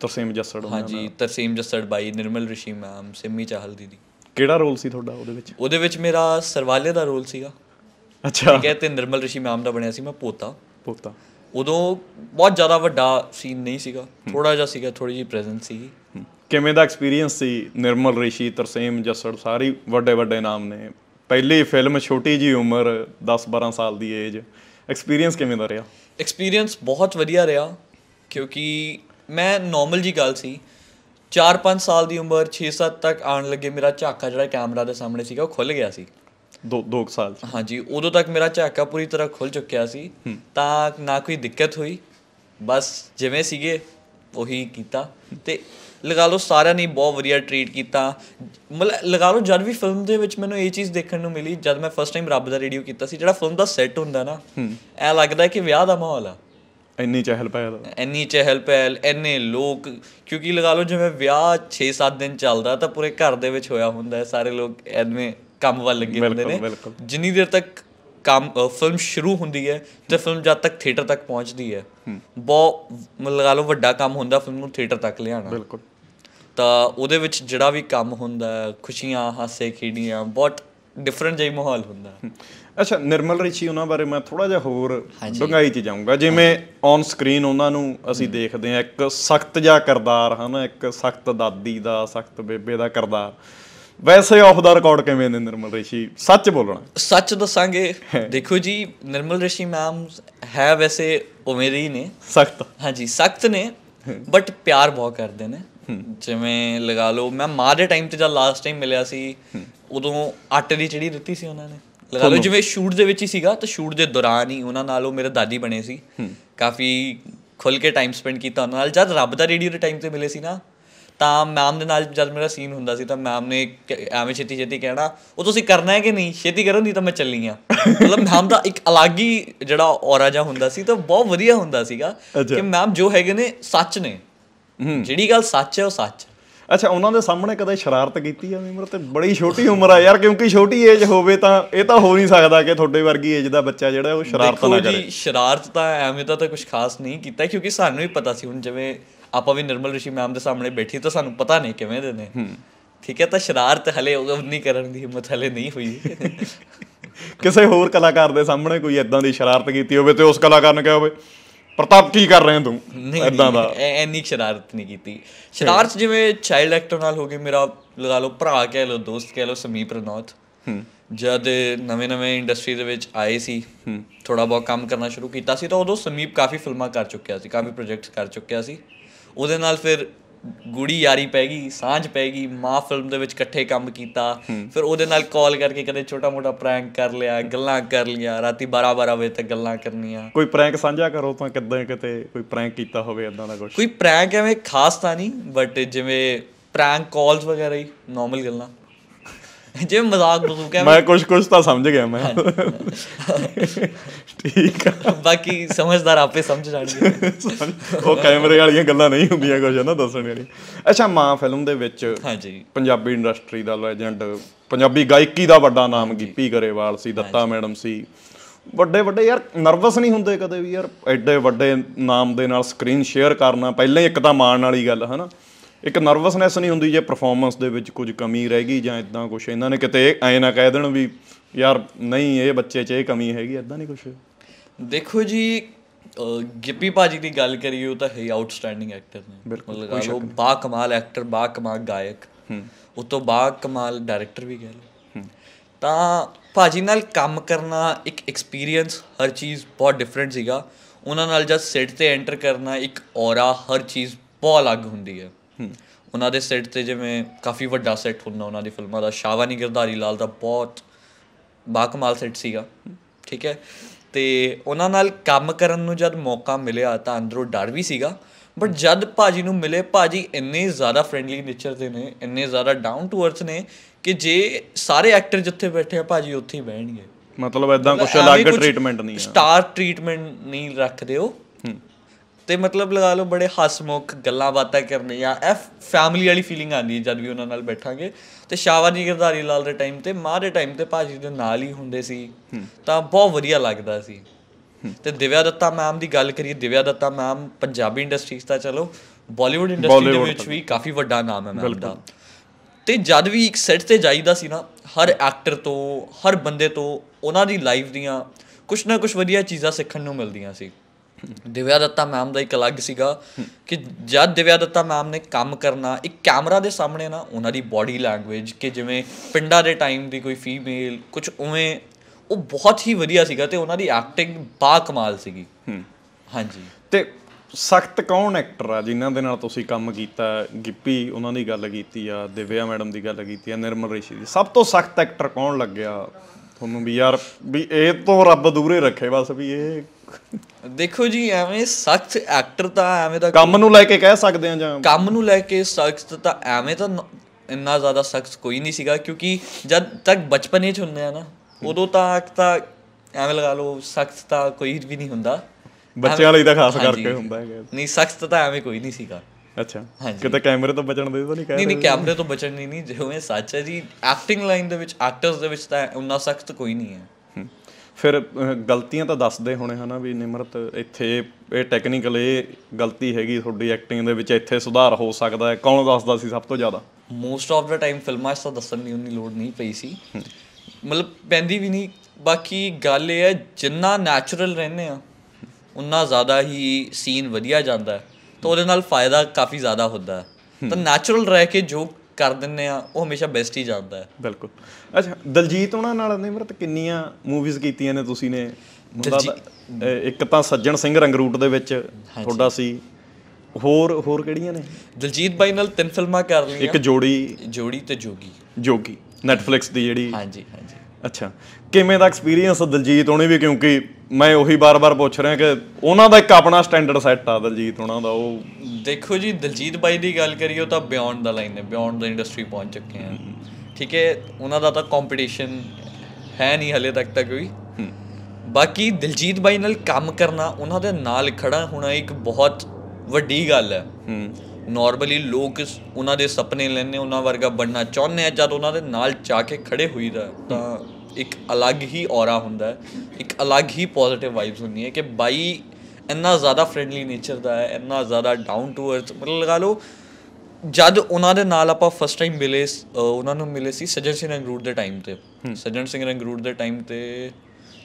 ਤਰਸੀਮ ਜੱਸੜ ਹਾਂਜੀ ਤਰਸੀਮ ਜੱਸੜ ਬਾਈ ਨਿਰਮਲ ਰਿਸ਼ੀ ਮੈਮ ਸਿੰਮੀ ਚਾਹਲ ਦੀਦੀ ਕਿਹੜਾ ਰੋਲ ਸੀ ਤੁਹਾਡਾ ਉਹਦੇ ਵਿੱਚ ਉਹਦੇ ਵਿੱਚ ਮੇਰਾ ਸਰਵਾਲੇ ਦਾ ਰੋਲ ਸੀਗਾ ਅੱਛਾ ਠੀਕ ਹੈ ਤੇ ਨਿਰਮਲ ਰਿਸ਼ੀ ਮੈਮ ਦਾ ਬਣਿਆ ਸੀ ਮੈਂ ਪੋਤਾ ਪੋਤਾ ਉਦੋਂ ਬਹੁਤ ਜ਼ਿਆਦਾ ਵੱਡਾ ਸੀਨ ਨਹੀਂ ਸੀਗਾ ਥੋੜਾ ਜਿਹਾ ਸੀਗਾ ਥੋੜੀ ਜੀ ਪ੍ਰੈਜ਼ੈਂਸ ਸੀ ਕਿਵੇਂ ਦਾ ਐਕਸਪੀਰੀਅੰਸ ਸੀ ਨਿਰਮਲ ਰਿਸ਼ੀ ਤਰਸੇਮ ਜਸੜ ਸਾਰੀ ਵੱਡੇ ਵੱਡੇ ਨਾਮ ਨੇ ਪਹਿਲੀ ਫਿਲਮ ਛੋਟੀ ਜੀ ਉਮਰ 10-12 ਸਾਲ ਦੀ ਏਜ ਐਕਸਪੀਰੀਅੰਸ ਕਿਵੇਂ ਦਾ ਰਿਹਾ ਐਕਸਪੀਰੀਅੰਸ ਬਹੁਤ ਵਧੀਆ ਰਿਹਾ ਕਿਉਂਕਿ ਮੈਂ ਨਾਰਮਲ ਜੀ ਗੱਲ ਸੀ 4-5 ਸਾਲ ਦੀ ਉਮਰ 6-7 ਤੱਕ ਆਣ ਲੱਗੇ ਮੇਰਾ ਝਾਕਾ ਜਿਹੜਾ ਕੈਮਰਾ ਦੇ ਸਾਹਮਣੇ ਸੀਗਾ ਉਹ ਖੁੱਲ ਗਿਆ ਸੀ ਦੋ 2 ਸਾਲ ਹਾਂਜੀ ਉਦੋਂ ਤੱਕ ਮੇਰਾ ਝਾਕਾ ਪੂਰੀ ਤਰ੍ਹਾਂ ਖੁੱਲ ਚੁੱਕਿਆ ਸੀ ਤਾਂ ਨਾ ਕੋਈ ਦਿੱਕਤ ਹੋਈ ਬਸ ਜਿਵੇਂ ਸੀਗੇ ਉਹੀ ਕੀਤਾ ਤੇ ਲਗਾ ਲਓ ਸਾਰਿਆਂ ਨੇ ਬਹੁਤ ਵਧੀਆ ਟ੍ਰੀਟ ਕੀਤਾ ਮਤਲਬ ਲਗਾ ਲਓ ਜਦ ਵੀ ਫਿਲਮ ਦੇ ਵਿੱਚ ਮੈਨੂੰ ਇਹ ਚੀਜ਼ ਦੇਖਣ ਨੂੰ ਮਿਲੀ ਜਦ ਮੈਂ ਫਸਟ ਟਾਈਮ ਰੱਬ ਦਾ ਰੇਡੀਓ ਕੀਤਾ ਸੀ ਜਿਹੜਾ ਫਿਲਮ ਦਾ ਸੈੱਟ ਹੁੰਦਾ ਨਾ ਐ ਲੱਗਦਾ ਕਿ ਵਿਆਹ ਦਾ ਮਾਹੌਲ ਆ ਇੰਨੀ ਚਹਿਲ ਪਹਿਲ ਇੰਨੀ ਚਹਿਲ ਪਹਿਲ ਇੰਨੇ ਲੋਕ ਕਿਉਂਕਿ ਲਗਾ ਲਓ ਜਿਵੇਂ ਵਿਆਹ 6-7 ਦਿਨ ਚੱਲਦਾ ਤਾਂ ਪੂਰੇ ਘਰ ਦੇ ਵਿੱਚ ਹੋਇਆ ਹੁੰਦਾ ਸਾਰੇ ਲੋਕ ਐਵੇਂ ਕੰਮ ਵੱਲ ਲੱਗੇ ਹੁੰਦੇ ਨੇ ਜਿੰਨੀ ਦੇਰ ਤੱਕ ਕੰਮ ਫਿਲਮ ਸ਼ੁਰੂ ਹੁੰਦੀ ਹੈ ਤੇ ਫਿਲਮ ਜਦ ਤੱਕ ਥੀਏਟਰ ਤੱਕ ਪਹੁੰਚਦੀ ਹੈ ਬਹੁਤ ਲਗਾ ਲਓ ਵੱਡਾ ਕੰਮ ਹੁੰਦਾ ਫਿਲਮ ਨੂੰ ਥੀਏਟਰ ਤੱਕ ਲਿਆਣਾ ਬਿਲਕੁਲ ਤਾਂ ਉਹਦੇ ਵਿੱਚ ਜਿਹੜਾ ਵੀ ਕੰਮ ਹੁੰਦਾ ਖੁਸ਼ੀਆਂ ਹਾਸੇ ਖੇੜੀਆਂ ਬਹੁਤ ਡਿਫਰੈਂਟ ਜਿਹਾ ਮਾਹੌਲ ਹੁੰਦਾ ਅੱਛਾ ਨਿਰਮਲ ਰਿਸ਼ੀ ਉਹਨਾਂ ਬਾਰੇ ਮੈਂ ਥੋੜਾ ਜਿਹਾ ਹੋਰ ਡੰਗਾਈ 'ਚ ਜਾਊਂਗਾ ਜਿਵੇਂ ਔਨ ਸਕਰੀਨ ਉਹਨਾਂ ਨੂੰ ਅਸੀਂ ਦੇਖਦੇ ਹਾਂ ਇੱਕ ਸਖਤ ਜਿਹਾ ਕਰਦਾਰ ਹਨ ਇੱਕ ਸਖਤ ਦਾਦੀ ਦਾ ਸਖਤ ਬੇਬੇ ਦਾ ਕਰਦਾਰ ਵੈਸੇ ਆਫ ਦਾ ਰਿਕਾਰਡ ਕਿਵੇਂ ਨੇ ਨਿਰਮਲ ਰਿਸ਼ੀ ਸੱਚ ਬੋਲਣਾ ਸੱਚ ਦੱਸਾਂਗੇ ਦੇਖੋ ਜੀ ਨਿਰਮਲ ਰਿਸ਼ੀ ਮੈਮ ਹੈ ਵੈਸੇ ਉਮੇਰੀ ਹੀ ਨੇ ਸਖਤ ਹਾਂਜੀ ਸਖਤ ਨੇ ਬਟ ਪਿਆਰ ਬਹੁਤ ਕਰਦੇ ਨੇ ਜਿਵੇਂ ਲਗਾ ਲਓ ਮੈਂ ਮਾਂ ਦੇ ਟਾਈਮ ਤੇ ਜਦ ਲਾਸਟ ਟਾਈਮ ਮਿਲਿਆ ਸੀ ਉਦੋਂ ਅੱਟ ਦੀ ਚੜੀ ਦਿੱਤੀ ਸੀ ਉਹਨਾਂ ਨੇ ਲਗਾ ਲਓ ਜਿਵੇਂ ਸ਼ੂਟ ਦੇ ਵਿੱਚ ਹੀ ਸੀਗਾ ਤਾਂ ਸ਼ੂਟ ਦੇ ਦੌਰਾਨ ਹੀ ਉਹਨਾਂ ਨਾਲ ਉਹ ਮੇਰੇ ਦਾਦੀ ਬਣੇ ਸੀ ਕਾਫੀ ਖੁੱਲ ਕੇ ਟਾਈਮ ਸਪੈਂਡ ਕੀਤਾ ਉਹਨਾਂ ਨਾਲ ਜਦ ਰੱਬ ਦਾ ਰੇਡੀਓ ਦੇ ਟਾਈਮ ਤੇ ਮਿਲੇ ਸੀ ਨਾ ਤਾਂ ਮੈਮ ਦੇ ਨਾਲ ਜਦ ਮੇਰਾ ਸੀਨ ਹੁੰਦਾ ਸੀ ਤਾਂ ਮੈਮ ਨੇ ਐਵੇਂ ਛੇਤੀ ਛੇਤੀ ਕਹਿਣਾ ਉਹ ਤੁਸੀਂ ਕਰਨਾ ਹੈ ਕਿ ਨਹੀਂ ਛੇਤੀ ਕਰੋ ਨਹੀਂ ਤਾਂ ਮੈਂ ਚੱਲੀ ਆ ਮਤਲਬ ਮੈਮ ਦਾ ਇੱਕ ਅਲੱਗ ਹੀ ਜਿਹੜਾ ਔਰਾ ਜਾਂ ਹੁੰਦਾ ਸੀ ਤਾਂ ਬਹੁਤ ਵਧੀਆ ਹੁੰਦਾ ਸੀਗਾ ਕਿ ਮੈਮ ਜੋ ਹੈਗੇ ਨੇ ਸੱਚ ਨੇ ਜਿਹੜੀ ਗੱਲ ਸੱਚ ਹੈ ਉਹ ਸੱਚ ਅੱਛਾ ਉਹਨਾਂ ਦੇ ਸਾਹਮਣੇ ਕਦੇ ਸ਼ਰਾਰਤ ਕੀਤੀ ਆ ਮੇਮਰ ਤੇ ਬੜੀ ਛੋਟੀ ਉਮਰ ਆ ਯਾਰ ਕਿਉਂਕਿ ਛੋਟੀ ਏਜ ਹੋਵੇ ਤਾਂ ਇਹ ਤਾਂ ਹੋ ਨਹੀਂ ਸਕਦਾ ਕਿ ਤੁਹਾਡੇ ਵਰਗੀ ਏਜ ਦਾ ਬੱਚਾ ਜਿਹੜਾ ਉਹ ਸ਼ਰਾਰਤ ਨਾ ਕਰੇ ਦੇਖੋ ਜੀ ਸ਼ਰਾਰਤ ਤਾਂ ਐਵੇਂ ਤਾਂ ਤਾਂ ਕੁਝ ਖਾਸ ਨਹੀਂ ਕੀਤਾ ਕਿਉਂਕਿ ਸਾਨੂੰ ਵੀ ਪਤਾ ਸੀ ਹੁਣ ਜਿਵੇਂ ਆਪਾਂ ਵੀ ਨਿਰਮਲ ਰਿਸ਼ੀ ਮੈਮ ਦੇ ਸਾਹਮਣੇ ਬੈਠੀ ਤਾਂ ਸਾਨੂੰ ਪਤਾ ਨਹੀਂ ਕਿਵੇਂ ਦੇ ਨੇ ਠੀਕ ਹੈ ਤਾਂ ਸ਼ਰਾਰਤ ਹਲੇ ਨਹੀਂ ਕਰਨ ਦੀ ਹਿੰਮਤ ਹਲੇ ਨਹੀਂ ਹੋਈ ਕਿਸੇ ਹੋਰ ਕਲਾਕਾਰ ਦੇ ਸਾਹਮਣੇ ਕੋਈ ਇਦਾਂ ਦੀ ਸ਼ਰਾਰਤ ਕੀਤੀ ਹੋਵੇ ਤੇ ਉਸ ਕਲਾਕਾਰ ਨੇ ਕਿਹਾ ਹੋਵੇ ਪ੍ਰਤਾਪ ਕੀ ਕਰ ਰਹੇ ਤੂੰ ਇਦਾਂ ਦਾ ਐਨੀ ਸ਼ਰਾਰਤ ਨਹੀਂ ਕੀਤੀ ਸ਼ਰਾਰਤ ਜਿਵੇਂ ਚਾਈਲਡ ਐਕਟਰ ਨਾਲ ਹੋ ਗਈ ਮੇਰਾ ਲਗਾ ਲਓ ਭਰਾ ਕਹਿ ਲਓ ਦੋਸਤ ਕਹਿ ਲਓ ਸਮੀਪ ਰਣੌਤ ਜਦ ਨਵੇਂ ਨਵੇਂ ਇੰਡਸਟਰੀ ਦੇ ਵਿੱਚ ਆਏ ਸੀ ਥੋੜਾ ਬਹੁਤ ਕੰਮ ਕਰਨਾ ਸ਼ੁਰੂ ਕੀਤਾ ਸੀ ਤਾਂ ਉਦੋਂ ਸਮੀਪ ਕਾਫੀ ਫਿਲਮਾਂ ਕਰ ਚੁੱਕਿਆ ਸੀ ਕਾਫੀ ਪ੍ਰੋਜੈਕਟਸ ਕਰ ਚੁੱਕਿਆ ਸੀ ਉਹਦੇ ਨਾਲ ਫਿਰ ਗੁੜੀ ਯਾਰੀ ਪੈ ਗਈ ਸਾਂਝ ਪੈ ਗਈ ਮਾਂ ਫਿਲਮ ਦੇ ਵਿੱਚ ਇਕੱਠੇ ਕੰਮ ਕੀਤਾ ਫਿਰ ਉਹਦੇ ਨਾਲ ਕਾਲ ਕਰਕੇ ਕਦੇ ਛੋਟਾ ਮੋਟਾ ਪ੍ਰੈਂਕ ਕਰ ਲਿਆ ਗੱਲਾਂ ਕਰ ਲੀਆਂ ਰਾਤੀ 12 12 ਵਜੇ ਤੱਕ ਗੱਲਾਂ ਕਰਨੀਆਂ ਕੋਈ ਪ੍ਰੈਂਕ ਸਾਂਝਾ ਕਰੋ ਤਾਂ ਕਿਦਾਂ ਕਿਤੇ ਕੋਈ ਪ੍ਰੈਂਕ ਕੀਤਾ ਹੋਵੇ ਇਦਾਂ ਦਾ ਕੁਝ ਕੋਈ ਪ੍ਰੈਂਕ ਐਵੇਂ ਖਾਸ ਤਾਂ ਨਹੀਂ ਬਟ ਜਿਵੇਂ ਪ੍ਰੈਂਕ ਕਾਲਸ ਵਗੈਰਾ ਹੀ ਨਾਰਮਲ ਗੱਲਾਂ ਜੇ ਮਜ਼ਾਕ ਬਜ਼ੂਕ ਹੈ ਮੈਂ ਕੁਝ ਕੁਝ ਤਾਂ ਸਮਝ ਗਿਆ ਮੈਂ ਠੀਕ ਹੈ ਬਾਕੀ ਸਮਝਦਾਰ ਆਪੇ ਸਮਝ ਜਾਣਗੇ ਉਹ ਕੈਮਰੇ ਵਾਲੀਆਂ ਗੱਲਾਂ ਨਹੀਂ ਹੁੰਦੀਆਂ ਕੁਝ ਨਾ ਦੱਸਣ ਵਾਲੀ ਅੱਛਾ ਮਾਂ ਫਿਲਮ ਦੇ ਵਿੱਚ ਹਾਂਜੀ ਪੰਜਾਬੀ ਇੰਡਸਟਰੀ ਦਾ ਲੈਜੈਂਡ ਪੰਜਾਬੀ ਗਾਇਕੀ ਦਾ ਵੱਡਾ ਨਾਮ ਗਿੱਪੀ ਗਰੇਵਾਲ ਸੀ ਦੱਤਾ ਮੈਡਮ ਸੀ ਵੱਡੇ ਵੱਡੇ ਯਾਰ ਨਰਵਸ ਨਹੀਂ ਹੁੰਦੇ ਕਦੇ ਵੀ ਯਾਰ ਐਡੇ ਵੱਡੇ ਨਾਮ ਦੇ ਨਾਲ ਸਕਰੀਨ ਸ਼ੇਅਰ ਕਰਨਾ ਪਹਿਲਾਂ ਹੀ ਇੱਕ ਤਾਂ ਮਾਣ ਵਾਲੀ ਗੱਲ ਹੈ ਨਾ ਇੱਕ ਨਰਵਸਨੈਸ ਨਹੀਂ ਹੁੰਦੀ ਜੇ ਪਰਫਾਰਮੈਂਸ ਦੇ ਵਿੱਚ ਕੁਝ ਕਮੀ ਰਹਿ ਗਈ ਜਾਂ ਇਦਾਂ ਕੁਝ ਇਹਨਾਂ ਨੇ ਕਿਤੇ ਐ ਨਾ ਕਹਿ ਦੇਣ ਵੀ ਯਾਰ ਨਹੀਂ ਇਹ ਬੱਚੇ 'ਚ ਇਹ ਕਮੀ ਹੈਗੀ ਇਦਾਂ ਨਹੀਂ ਕੁਝ ਦੇਖੋ ਜੀ ਗਿੱਪੀ ਭਾਜੀ ਦੀ ਗੱਲ ਕਰੀਏ ਉਹ ਤਾਂ ਹੈ ਆਊਟਸਟੈਂਡਿੰਗ ਐਕਟਰ ਨੇ ਮਤਲਬ ਉਹ ਬਾ ਕਮਾਲ ਐਕਟਰ ਬਾ ਕਮਾਲ ਗਾਇਕ ਉਹ ਤੋਂ ਬਾ ਕਮਾਲ ਡਾਇਰੈਕਟਰ ਵੀ ਕਹਿ ਤਾਂ ਭਾਜੀ ਨਾਲ ਕੰਮ ਕਰਨਾ ਇੱਕ ਐਕਸਪੀਰੀਅੰਸ ਹਰ ਚੀਜ਼ ਬਹੁਤ ਡਿਫਰੈਂਟ ਸੀਗਾ ਉਹਨਾਂ ਨਾਲ ਜਦ ਸੈੱਟ ਤੇ ਐਂਟਰ ਕਰਨਾ ਇੱਕ ਔਰਾ ਹਰ ਚੀਜ਼ ਬਹੁਤ ਅਲੱਗ ਹੁੰਦੀ ਹੈ ਉਹਨਾਂ ਦੇ ਸੈੱਟ ਤੇ ਜਿਵੇਂ ਕਾਫੀ ਵੱਡਾ ਸੈੱਟ ਹੁੰਦਾ ਉਹਨਾਂ ਦੀ ਫਿਲਮਾਂ ਦਾ ਸ਼ਾਵਾਨੀ ਗਿਰਦਾਰੀ ਲਾਲ ਦਾ ਬਹੁਤ ਬਾਕਮਾਲ ਸੈੱਟ ਸੀਗਾ ਠੀਕ ਹੈ ਤੇ ਉਹਨਾਂ ਨਾਲ ਕੰਮ ਕਰਨ ਨੂੰ ਜਦ ਮੌਕਾ ਮਿਲਿਆ ਤਾਂ ਅੰਦਰੋਂ ਡਰ ਵੀ ਸੀਗਾ ਬਟ ਜਦ ਭਾਜੀ ਨੂੰ ਮਿਲੇ ਭਾਜੀ ਇੰਨੇ ਜ਼ਿਆਦਾ ਫ੍ਰੈਂਡਲੀ ਨੇਚਰ ਦੇ ਨੇ ਇੰਨੇ ਜ਼ਿਆਦਾ ਡਾਊਨ ਟੂ ਅਰਥ ਨੇ ਕਿ ਜੇ ਸਾਰੇ ਐਕਟਰ ਜਿੱਥੇ ਬੈਠੇ ਆ ਭਾਜੀ ਉੱਥੇ ਹੀ ਬਹਿਣਗੇ ਮਤਲਬ ਐਦਾਂ ਕੁਝ ਅਲੱਗ ਟ੍ਰੀਟਮੈਂਟ ਨਹੀਂ ਹੈ ਸਟਾਰ ਟ੍ਰੀਟਮੈਂਟ ਨਹੀਂ ਰੱਖਦੇ ਹੋ ਤੇ ਮਤਲਬ ਲਗਾ ਲਓ ਬੜੇ ਹਸਮੁਖ ਗੱਲਾਂ ਬਾਤਾਂ ਕਰਨੀਆਂ ਐ ਫੈਮਿਲੀ ਵਾਲੀ ਫੀਲਿੰਗ ਹੈ ਜਦ ਵੀ ਉਹਨਾਂ ਨਾਲ ਬੈਠਾਂਗੇ ਤੇ ਸ਼ਾਵਾ ਜੀ ਗਰਦਾਰੀ ਲਾਲ ਦੇ ਟਾਈਮ ਤੇ ਮਾਂ ਦੇ ਟਾਈਮ ਤੇ ਭਾਜੀ ਦੇ ਨਾਲ ਹੀ ਹੁੰਦੇ ਸੀ ਤਾਂ ਬਹੁਤ ਵਧੀਆ ਲੱਗਦਾ ਸੀ ਤੇ ਦਿਵਿਆ ਦੱਤਾ ਮੈਮ ਦੀ ਗੱਲ ਕਰੀਏ ਦਿਵਿਆ ਦੱਤਾ ਮੈਮ ਪੰਜਾਬੀ ਇੰਡਸਟਰੀ ਦਾ ਚਲੋ ਬਾਲੀਵੁੱਡ ਇੰਡਸਟਰੀ ਦੇ ਵਿੱਚ ਵੀ ਕਾਫੀ ਵੱਡਾ ਨਾਮ ਹੈ ਮੈਮ ਦਾ ਤੇ ਜਦ ਵੀ ਇੱਕ ਸੈੱਟ ਤੇ ਜਾਈਦਾ ਸੀ ਨਾ ਹਰ ਐਕਟਰ ਤੋਂ ਹਰ ਬੰਦੇ ਤੋਂ ਉਹਨਾਂ ਦੀ ਲਾਈਫ ਦੀਆਂ ਕੁਝ ਨਾ ਕੁਝ ਵਧੀਆ ਚੀਜ਼ਾਂ ਸਿੱਖਣ ਨੂੰ ਮਿਲਦੀਆਂ ਸੀ ਦਿਵਿਆ ਦੱਤਾ ਮੈਮ ਦਾ ਇੱਕ ਅਲੱਗ ਸੀਗਾ ਕਿ ਜਦ ਦਿਵਿਆ ਦੱਤਾ ਮੈਮ ਨੇ ਕੰਮ ਕਰਨਾ ਇੱਕ ਕੈਮਰਾ ਦੇ ਸਾਹਮਣੇ ਨਾ ਉਹਨਾਂ ਦੀ ਬਾਡੀ ਲੈਂਗੁਏਜ ਕਿ ਜਿਵੇਂ ਪਿੰਡਾਂ ਦੇ ਟਾਈਮ ਦੀ ਕੋਈ ਫੀਮੇਲ ਕੁਝ ਉਵੇਂ ਉਹ ਬਹੁਤ ਹੀ ਵਧੀਆ ਸੀਗਾ ਤੇ ਉਹਨਾਂ ਦੀ ਐਕਟਿੰਗ ਬਾ ਕਮਾਲ ਸੀਗੀ ਹਾਂਜੀ ਤੇ ਸਖਤ ਕੌਣ ਐਕਟਰ ਆ ਜਿਨ੍ਹਾਂ ਦੇ ਨਾਲ ਤੁਸੀਂ ਕੰਮ ਕੀਤਾ ਗਿੱਪੀ ਉਹਨਾਂ ਦੀ ਗੱਲ ਕੀਤੀ ਆ ਦਿਵਿਆ ਮੈਡਮ ਦੀ ਗੱਲ ਕੀਤੀ ਆ ਨਿਰਮਲ ਰਿਸ਼ੀ ਦੀ ਸਭ ਤੋਂ ਸਖਤ ਐਕਟਰ ਕੌਣ ਲੱਗਿਆ ਤੁਹਾਨੂੰ ਵੀ ਯਾਰ ਵੀ ਇਹ ਤੋਂ ਰੱਬ ਦੂਰੇ ਰੱਖੇ ਬਸ ਵੀ ਇਹ ਦੇਖੋ ਜੀ ਐਵੇਂ ਸਖਤ ਐਕਟਰ ਤਾਂ ਐਵੇਂ ਦਾ ਕੰਮ ਨੂੰ ਲੈ ਕੇ ਕਹਿ ਸਕਦੇ ਆ ਜਾਂ ਕੰਮ ਨੂੰ ਲੈ ਕੇ ਸਖਤ ਤਾਂ ਐਵੇਂ ਤਾਂ ਇੰਨਾ ਜ਼ਿਆਦਾ ਸਖਤ ਕੋਈ ਨਹੀਂ ਸੀਗਾ ਕਿਉਂਕਿ ਜਦ ਤੱਕ ਬਚਪਨ ਚ ਹੁੰਦੇ ਆ ਨਾ ਉਦੋਂ ਤੱਕ ਤਾਂ ਐਵੇਂ ਲਗਾ ਲਓ ਸਖਤ ਤਾਂ ਕੋਈ ਵੀ ਨਹੀਂ ਹੁੰਦਾ ਬੱਚਿਆਂ ਲਈ ਤਾਂ ਖਾਸ ਕਰਕੇ ਹੁੰਦਾ ਹੈ ਨਹੀਂ ਸਖਤ ਤਾਂ ਐਵੇਂ ਕੋਈ ਨਹੀਂ ਸੀਗਾ ਅੱਛਾ ਕਿਤੇ ਕੈਮਰੇ ਤੋਂ ਬਚਣ ਦੇ ਤਾਂ ਨਹੀਂ ਕਹਿ ਨਹੀਂ ਨਹੀਂ ਕੈਮਰੇ ਤੋਂ ਬਚਣ ਨਹੀਂ ਨਹੀਂ ਜਿਵੇਂ ਸੱਚ ਹੈ ਜੀ ਐਕਟਿੰਗ ਲਾਈਨ ਦੇ ਵਿੱਚ ਐਕਟਰਸ ਦੇ ਵਿੱਚ ਤਾਂ ਉਹਨਾਂ ਸਖਤ ਕੋਈ ਨਹੀਂ ਹੈ ਫਿਰ ਗਲਤੀਆਂ ਤਾਂ ਦੱਸਦੇ ਹੋਣੇ ਹਨਾ ਵੀ ਨਿਮਰਤ ਇੱਥੇ ਇਹ ਟੈਕਨੀਕਲ ਇਹ ਗਲਤੀ ਹੈਗੀ ਤੁਹਾਡੀ ਐਕਟਿੰਗ ਦੇ ਵਿੱਚ ਇੱਥੇ ਸੁਧਾਰ ਹੋ ਸਕਦਾ ਹੈ ਕੌਣ ਦੱਸਦਾ ਸੀ ਸਭ ਤੋਂ ਜ਼ਿਆਦਾ ਮੋਸਟ ਆਫ ਦਾ ਟਾਈਮ ਫਿਲਮਾਂ 'ਚ ਤਾਂ ਦੱਸਣ ਦੀ ਉਨੀ ਲੋੜ ਨਹੀਂ ਪਈ ਸੀ ਮਤਲਬ ਪੈਂਦੀ ਵੀ ਨਹੀਂ ਬਾਕੀ ਗੱਲ ਇਹ ਹੈ ਜਿੰਨਾ ਨੈਚੁਰਲ ਰਹਿੰਦੇ ਆ ਉਨਾ ਜ਼ਿਆਦਾ ਹੀ ਸੀਨ ਵਧੀਆ ਜਾਂਦਾ ਹੈ ਤਾਂ ਉਹਦੇ ਨਾਲ ਫਾਇਦਾ ਕਾਫੀ ਜ਼ਿਆਦਾ ਹੁੰਦਾ ਹੈ ਤਾਂ ਨੈਚੁਰਲ ਰਹਿ ਕੇ ਜੋ ਕਰ ਦਿੰਨੇ ਆ ਉਹ ਹਮੇਸ਼ਾ ਬੈਸਟ ਹੀ ਜਾਂਦਾ ਹੈ ਬਿਲਕੁਲ ਅੱਛਾ ਦਲਜੀਤ ਉਹਨਾਂ ਨਾਲ ਨਿਮਰਤ ਕਿੰਨੀਆਂ ਮੂਵੀਜ਼ ਕੀਤੀਆਂ ਨੇ ਤੁਸੀਂ ਨੇ ਇੱਕ ਤਾਂ ਸੱਜਣ ਸਿੰਘ ਰੰਗਰੂਟ ਦੇ ਵਿੱਚ ਤੁਹਾਡਾ ਸੀ ਹੋਰ ਹੋਰ ਕਿਹੜੀਆਂ ਨੇ ਦਲਜੀਤ ਬਾਈ ਨਾਲ ਤਿੰਨ ਫਿਲਮਾਂ ਕਰ ਲਈਆਂ ਇੱਕ ਜੋੜੀ ਜੋੜੀ ਤੇ ਜੋਗੀ ਜੋਗੀ Netflix ਦੀ ਜਿਹੜੀ ਹਾਂਜੀ ਹਾਂਜੀ ਅੱਛਾ ਕਿਵੇਂ ਦਾ ਐਕਸਪੀਰੀਅੰਸ ਦਲਜੀਤ ਉਹਨੇ ਵੀ ਕਿਉਂਕਿ ਮੈਂ ਉਹੀ ਬਾਰ-ਬਾਰ ਪੁੱਛ ਰਿਹਾ ਕਿ ਉਹਨਾਂ ਦਾ ਇੱਕ ਆਪਣਾ ਸਟੈਂਡਰਡ ਸੈੱਟ ਆ ਦਲਜੀਤ ਉਹਨਾਂ ਦਾ ਉਹ ਦੇਖੋ ਜੀ ਦਲਜੀਤ ਬਾਈ ਦੀ ਗੱਲ ਕਰੀਓ ਤਾਂ ਬਿਯੋਂਡ ਦਾ ਲਾਈਨ ਹੈ ਬਿਯੋਂਡ ਦਾ ਇੰਡਸਟਰੀ ਪਹੁੰਚ ਚੁੱਕੇ ਹਨ ਠੀਕ ਹੈ ਉਹਨਾਂ ਦਾ ਤਾਂ ਕੰਪੀਟੀਸ਼ਨ ਹੈ ਨਹੀਂ ਹਲੇ ਤੱਕ ਤਾਂ ਕੋਈ ਬਾਕੀ ਦਲਜੀਤ ਬਾਈ ਨਾਲ ਕੰਮ ਕਰਨਾ ਉਹਨਾਂ ਦੇ ਨਾਲ ਖੜਾ ਹੋਣਾ ਇੱਕ ਬਹੁਤ ਵੱਡੀ ਗੱਲ ਹੈ ਨਾਰਮਲੀ ਲੋਕ ਉਹਨਾਂ ਦੇ ਸੁਪਨੇ ਲੈਣੇ ਉਹਨਾਂ ਵਰਗਾ ਬਣਨਾ ਚਾਹੁੰਦੇ ਆ ਜਦ ਉਹਨਾਂ ਦੇ ਨਾਲ ਜਾ ਕੇ ਖੜੇ ਹੋਈਦਾ ਤਾਂ ਇੱਕ ਅਲੱਗ ਹੀ ਔਰਾ ਹੁੰਦਾ ਹੈ ਇੱਕ ਅਲੱਗ ਹੀ ਪੋਜ਼ਿਟਿਵ ਵਾਈਬਸ ਹੁੰਦੀ ਹੈ ਕਿ ਬਾਈ ਇੰਨਾ ਜ਼ਿਆਦਾ ਫ੍ਰੈਂਡਲੀ ਨੇਚਰ ਦਾ ਹੈ ਇੰਨਾ ਜ਼ਿਆਦਾ ਡਾਊਨ ਟੂ ਅਰਥ ਮਤਲਬ ਲਗਾ ਲਓ ਜਦ ਉਹਨਾਂ ਦੇ ਨਾਲ ਆਪਾਂ ਫਸਟ ਟਾਈਮ ਮਿਲੇ ਉਹਨਾਂ ਨੂੰ ਮਿਲੇ ਸੀ ਸਜਣ ਸਿੰਘ ਰੰਗਰੂਟ ਦੇ ਟਾਈਮ ਤੇ ਸਜਣ ਸਿੰਘ ਰੰਗਰੂਟ ਦੇ ਟਾਈਮ ਤੇ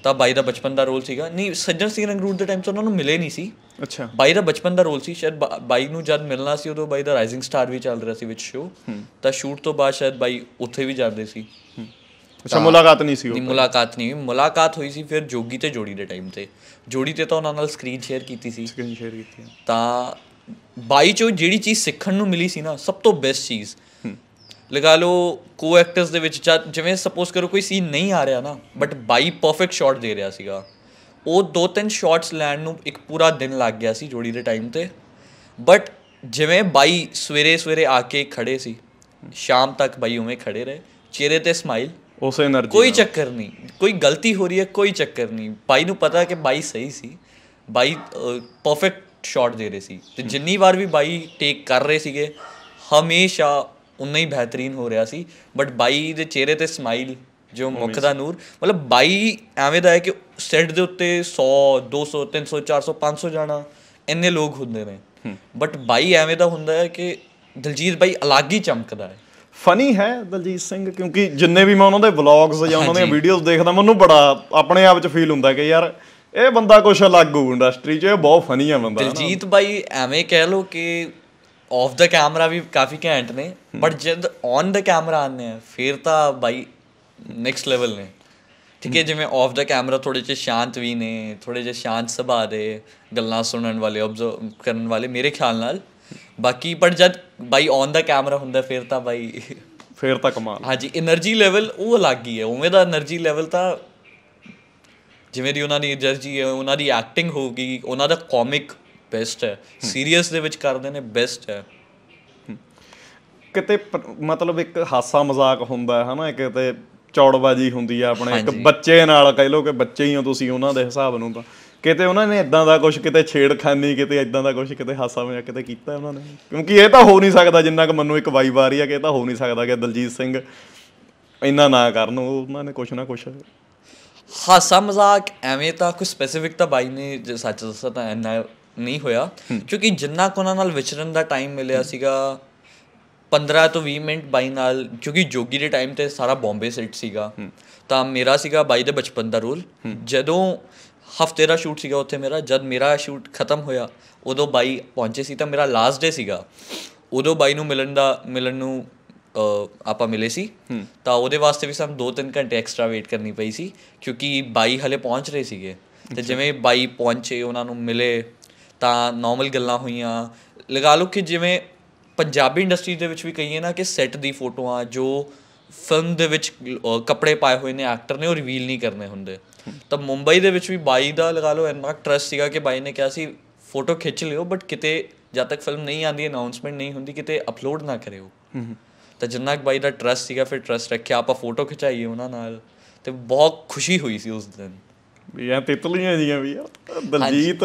ਤਾਂ ਬਾਈ ਦਾ ਬਚਪਨ ਦਾ ਰੋਲ ਸੀਗਾ ਨਹੀਂ ਸੱਜਣ ਸਿੰਘ ਰੰਗਰੂਟ ਦੇ ਟਾਈਮ ਤੋਂ ਉਹਨਾਂ ਨੂੰ ਮਿਲੇ ਨਹੀਂ ਸੀ ਅੱਛਾ ਬਾਈ ਦਾ ਬਚਪਨ ਦਾ ਰੋਲ ਸੀ ਸ਼ਾਇਦ ਬਾਈ ਨੂੰ ਜਦ ਮਿਲਣਾ ਸੀ ਉਦੋਂ ਬਾਈ ਦਾ ਰਾਈਜ਼ਿੰਗ ਸਟਾਰ ਵੀ ਚੱਲ ਰਿਹਾ ਸੀ ਵਿੱਚ ਸ਼ੋ ਤਾਂ ਸ਼ੂਟ ਤੋਂ ਬਾਅਦ ਸ਼ਾਇਦ ਬਾਈ ਉੱਥੇ ਵੀ ਜਾਂਦੇ ਸੀ ਅੱਛਾ ਮੁਲਾਕਾਤ ਨਹੀਂ ਸੀ ਉਹ ਨਹੀਂ ਮੁਲਾਕਾਤ ਨਹੀਂ ਹੋਈ ਮੁਲਾਕਾਤ ਹੋਈ ਸੀ ਫਿਰ ਜੋਗੀ ਤੇ ਜੋੜੀ ਦੇ ਟਾਈਮ ਤੇ ਜੋੜੀ ਤੇ ਤਾਂ ਉਹਨਾਂ ਨਾਲ ਸਕਰੀਨ ਸ਼ੇਅਰ ਕੀਤੀ ਸੀ ਸਕਰੀਨ ਸ਼ੇਅਰ ਕੀਤੀ ਤਾਂ 22 ਚੋ ਜਿਹੜੀ ਚੀਜ਼ ਸਿੱਖਣ ਨੂੰ ਮਿਲੀ ਸੀ ਨਾ ਸਭ ਤੋਂ ਬੈਸਟ ਚੀਜ਼ ਲਗਾ ਲਓ ਕੋ ਐਕਟਰਸ ਦੇ ਵਿੱਚ ਜਿਵੇਂ ਸਪੋਜ਼ ਕਰੋ ਕੋਈ ਸੀਨ ਨਹੀਂ ਆ ਰਿਹਾ ਨਾ ਬਟ 22 ਪਰਫੈਕਟ ਸ਼ਾਟ ਦੇ ਰਿਹਾ ਸੀਗਾ ਉਹ ਦੋ ਤਿੰਨ ਸ਼ਾਟਸ ਲੈਣ ਨੂੰ ਇੱਕ ਪੂਰਾ ਦਿਨ ਲੱਗ ਗਿਆ ਸੀ ਜੋੜੀ ਦੇ ਟਾਈਮ ਤੇ ਬਟ ਜਿਵੇਂ 22 ਸਵੇਰੇ ਸਵੇਰੇ ਆ ਕੇ ਖੜੇ ਸੀ ਸ਼ਾਮ ਤੱਕ ਬਾਈ ਉਵੇਂ ਖੜੇ ਰਹੇ ਚਿਹਰੇ ਤੇ ਸਮਾਈਲ ਉਸ એનર્ਜੀ ਕੋਈ ਚੱਕਰ ਨਹੀਂ ਕੋਈ ਗਲਤੀ ਹੋ ਰਹੀ ਹੈ ਕੋਈ ਚੱਕਰ ਨਹੀਂ ਬਾਈ ਨੂੰ ਪਤਾ ਕਿ ਬਾਈ ਸਹੀ ਸੀ ਬਾਈ ਪਰਫੈਕਟ ਸ਼ਾਟ ਦੇ ਰਹੇ ਸੀ ਤੇ ਜਿੰਨੀ ਵਾਰ ਵੀ ਬਾਈ ਟੇਕ ਕਰ ਰਹੇ ਸੀਗੇ ਹਮੇਸ਼ਾ ਉਨਾ ਹੀ ਬਿਹਤਰੀਨ ਹੋ ਰਿਹਾ ਸੀ ਬਟ ਬਾਈ ਦੇ ਚਿਹਰੇ ਤੇ ਸਮਾਈਲ ਜੋ ਮੁੱਖ ਦਾ ਨੂਰ ਮਤਲਬ ਬਾਈ ਐਵੇਂ ਦਾ ਹੈ ਕਿ ਸੈੱਟ ਦੇ ਉੱਤੇ 100 200 300 400 500 ਜਾਣਾ ਇੰਨੇ ਲੋਕ ਹੁੰਦੇ ਨੇ ਬਟ ਬਾਈ ਐਵੇਂ ਦਾ ਹੁੰਦਾ ਹੈ ਕਿ ਦਲਜੀਤ ਬਾਈ ਅਲੱਗ ਹੀ ਚਮਕਦਾ ਹੈ ਫਨੀ ਹੈ ਦਲਜੀਤ ਸਿੰਘ ਕਿਉਂਕਿ ਜਿੰਨੇ ਵੀ ਮੈਂ ਉਹਨਾਂ ਦੇ ਵਲੌਗਸ ਜਾਂ ਉਹਨਾਂ ਦੀਆਂ ਵੀਡੀਓਜ਼ ਦੇਖਦਾ ਮੈਨੂੰ ਬੜਾ ਆਪਣੇ ਆਪ 'ਚ ਫੀਲ ਹੁੰਦਾ ਕਿ ਯਾਰ ਇਹ ਬੰਦਾ ਕੁਝ ਅਲੱਗ ਹੋ ਇੰਡਸਟਰੀ 'ਚ ਇਹ ਬਹੁਤ ਫਨੀ ਆ ਬੰਦਾ ਦਲਜੀਤ ਬਾਈ ਐਵੇਂ ਕਹਿ ਲੋ ਕਿ ਆਫ ਦਾ ਕੈਮਰਾ ਵੀ ਕਾਫੀ ਘੈਂਟ ਨੇ ਬਟ ਜਦ ਔਨ ਦਾ ਕੈਮਰਾ ਆਨੇ ਆ ਫਿਰ ਤਾਂ ਬਾਈ ਨੈਕਸਟ ਲੈਵਲ ਨੇ ਠੀਕ ਹੈ ਜਿਵੇਂ ਆਫ ਦਾ ਕੈਮਰਾ ਥੋੜੇ ਜਿਹਾ ਸ਼ਾਂਤ ਵੀ ਨੇ ਥੋੜੇ ਜਿਹਾ ਸ਼ਾਂਤ ਸੁਭਾਅ ਦੇ ਗੱਲਾਂ ਸੁਣਨ ਵਾਲੇ ਆਬਜ਼ਰਵ ਕਰਨ ਵਾਲੇ ਮੇਰੇ ਖਿਆਲ ਨਾਲ ਬਾਕੀ ਪਰ ਜਦ ਬਾਈ ਔਨ ਦਾ ਕੈਮਰਾ ਹੁੰਦਾ ਫਿਰ ਤਾਂ ਬਾਈ ਫਿਰ ਤਾਂ ਕਮਾਲ ਹਾਂਜੀ એનર્ਜੀ ਲੈਵਲ ਉਹ ਅਲੱਗ ਹੀ ਹੈ ਉਵੇਂ ਦਾ એનર્ਜੀ ਲੈਵਲ ਤਾਂ ਜਿਵੇਂ ਦੀ ਉਹਨਾਂ ਦੀ એનર્ਜੀ ਹੈ ਉਹਨਾਂ ਦੀ ਐਕਟਿੰਗ ਹੋਊਗੀ ਉਹਨਾਂ ਦਾ ਕਾਮਿਕ ਬੈਸਟ ਹੈ ਸੀਰੀਅਸ ਦੇ ਵਿੱਚ ਕਰਦੇ ਨੇ ਬੈਸਟ ਹੈ ਕਿਤੇ ਮਤਲਬ ਇੱਕ ਹਾਸਾ ਮਜ਼ਾਕ ਹੁੰਦਾ ਹੈ ਹਨਾ ਕਿਤੇ ਚੌੜਵਾਜੀ ਹੁੰਦੀ ਆ ਆਪਣੇ ਇੱਕ ਬੱਚੇ ਨਾਲ ਕਹਿ ਲੋ ਕਿ ਬੱਚੇ ਹੀ ਹੋ ਤੁਸੀਂ ਉਹਨਾਂ ਦੇ ਹਿਸਾਬ ਨੂੰ ਤਾਂ ਕਿਤੇ ਉਹਨਾਂ ਨੇ ਇਦਾਂ ਦਾ ਕੁਝ ਕਿਤੇ ਛੇੜਖਾਨੀ ਕਿਤੇ ਇਦਾਂ ਦਾ ਕੁਝ ਕਿਤੇ ਹਾਸਾ ਮਜ਼ਾਕ ਕਿਤੇ ਕੀਤਾ ਉਹਨਾਂ ਨੇ ਕਿਉਂਕਿ ਇਹ ਤਾਂ ਹੋ ਨਹੀਂ ਸਕਦਾ ਜਿੰਨਾ ਕਿ ਮੰਨੂ ਇੱਕ ਵਾਈ ਵਾਰੀ ਆ ਕਿ ਇਹ ਤਾਂ ਹੋ ਨਹੀਂ ਸਕਦਾ ਕਿ ਦਲਜੀਤ ਸਿੰਘ ਇੰਨਾ ਨਾ ਕਰਨ ਉਹਨਾਂ ਨੇ ਕੁਝ ਨਾ ਕੁਝ ਹਾਸਾ ਮਜ਼ਾਕ ਐਵੇਂ ਤਾਂ ਕੋਈ ਸਪੈਸਿਫਿਕ ਤਾਂ ਬਾਈ ਨੇ ਸੱਚ ਦੱਸਾਂ ਤਾਂ ਇੰਨਾ ਨਹੀਂ ਹੋਇਆ ਕਿਉਂਕਿ ਜਿੰਨਾ ਕੋ ਉਹਨਾਂ ਨਾਲ ਵਿਚਰਨ ਦਾ ਟਾਈਮ ਮਿਲਿਆ ਸੀਗਾ 15 ਤੋਂ 20 ਮਿੰਟ ਬਾਈ ਨਾਲ ਕਿਉਂਕਿ ਜੋਗੀ ਦੇ ਟਾਈਮ ਤੇ ਸਾਰਾ ਬੰਬੇ ਸਿਟ ਸੀਗਾ ਤਾਂ ਮੇਰਾ ਸੀਗਾ ਬਾਈ ਦੇ ਬਚਪਨ ਦਾ ਰੋਲ ਜਦੋਂ ਹਫਤੇ ਦਾ ਸ਼ੂਟ ਸੀਗਾ ਉੱਥੇ ਮੇਰਾ ਜਦ ਮੇਰਾ ਸ਼ੂਟ ਖਤਮ ਹੋਇਆ ਉਦੋਂ ਬਾਈ ਪਹੁੰਚੇ ਸੀ ਤਾਂ ਮੇਰਾ ਲਾਸਟ ਡੇ ਸੀਗਾ ਉਦੋਂ ਬਾਈ ਨੂੰ ਮਿਲਣ ਦਾ ਮਿਲਣ ਨੂੰ ਆਪਾਂ ਮਿਲੇ ਸੀ ਤਾਂ ਉਹਦੇ ਵਾਸਤੇ ਵੀ ਸਾਨੂੰ 2-3 ਘੰਟੇ ਐਕਸਟਰਾ ਵੇਟ ਕਰਨੀ ਪਈ ਸੀ ਕਿਉਂਕਿ ਬਾਈ ਹਲੇ ਪਹੁੰਚ ਰਹੇ ਸੀਗੇ ਤੇ ਜਿਵੇਂ ਬਾਈ ਪਹੁੰਚੇ ਉਹਨਾਂ ਨੂੰ ਮਿਲੇ ਤਾਂ ਨਾਰਮਲ ਗੱਲਾਂ ਹੋਈਆਂ ਲਗਾ ਲਓ ਕਿ ਜਿਵੇਂ ਪੰਜਾਬੀ ਇੰਡਸਟਰੀ ਦੇ ਵਿੱਚ ਵੀ ਕਹੀਏ ਨਾ ਕਿ ਸੈੱਟ ਦੀ ਫੋਟੋਆਂ ਜੋ ਫਿਲਮ ਦੇ ਵਿੱਚ ਕੱਪੜੇ ਪਾਏ ਹੋਏ ਨੇ ਐਕਟਰ ਨੇ ਉਹ ਰਿਵੀਲ ਨਹੀਂ ਕਰਨੇ ਹੁੰਦੇ ਤਾਂ ਮੁੰਬਈ ਦੇ ਵਿੱਚ ਵੀ ਬਾਈ ਦਾ ਲਗਾ ਲਓ ਇੰਨਾ ਟਰਸਟ ਸੀਗਾ ਕਿ ਬਾਈ ਨੇ ਕਿਹਾ ਸੀ ਫੋਟੋ ਖਿੱਚ ਲਿਓ ਬਟ ਕਿਤੇ ਜਦ ਤੱਕ ਫਿਲਮ ਨਹੀਂ ਆਂਦੀ ਅਨਾਉਂਸਮੈਂਟ ਨਹੀਂ ਹੁੰਦੀ ਕਿਤੇ ਅਪਲੋਡ ਨਾ ਕਰਿਓ ਤਾਂ ਜਿੰਨਾ ਕਿ ਬਾਈ ਦਾ ਟਰਸਟ ਸੀਗਾ ਫਿਰ ਟਰਸਟ ਰੱਖਿਆ ਆਪਾਂ ਫੋਟੋ ਖਿਚਾਈਏ ਉਹਨਾਂ ਨਾਲ ਤੇ ਬਹੁਤ ਖੁਸ਼ੀ ਹੋਈ ਸੀ ਉਸ ਦਿਨ ਵੀ ਆ ਤਿਤਲੀਆਂ ਜੀਆਂ ਵੀ ਦਲਜੀਤ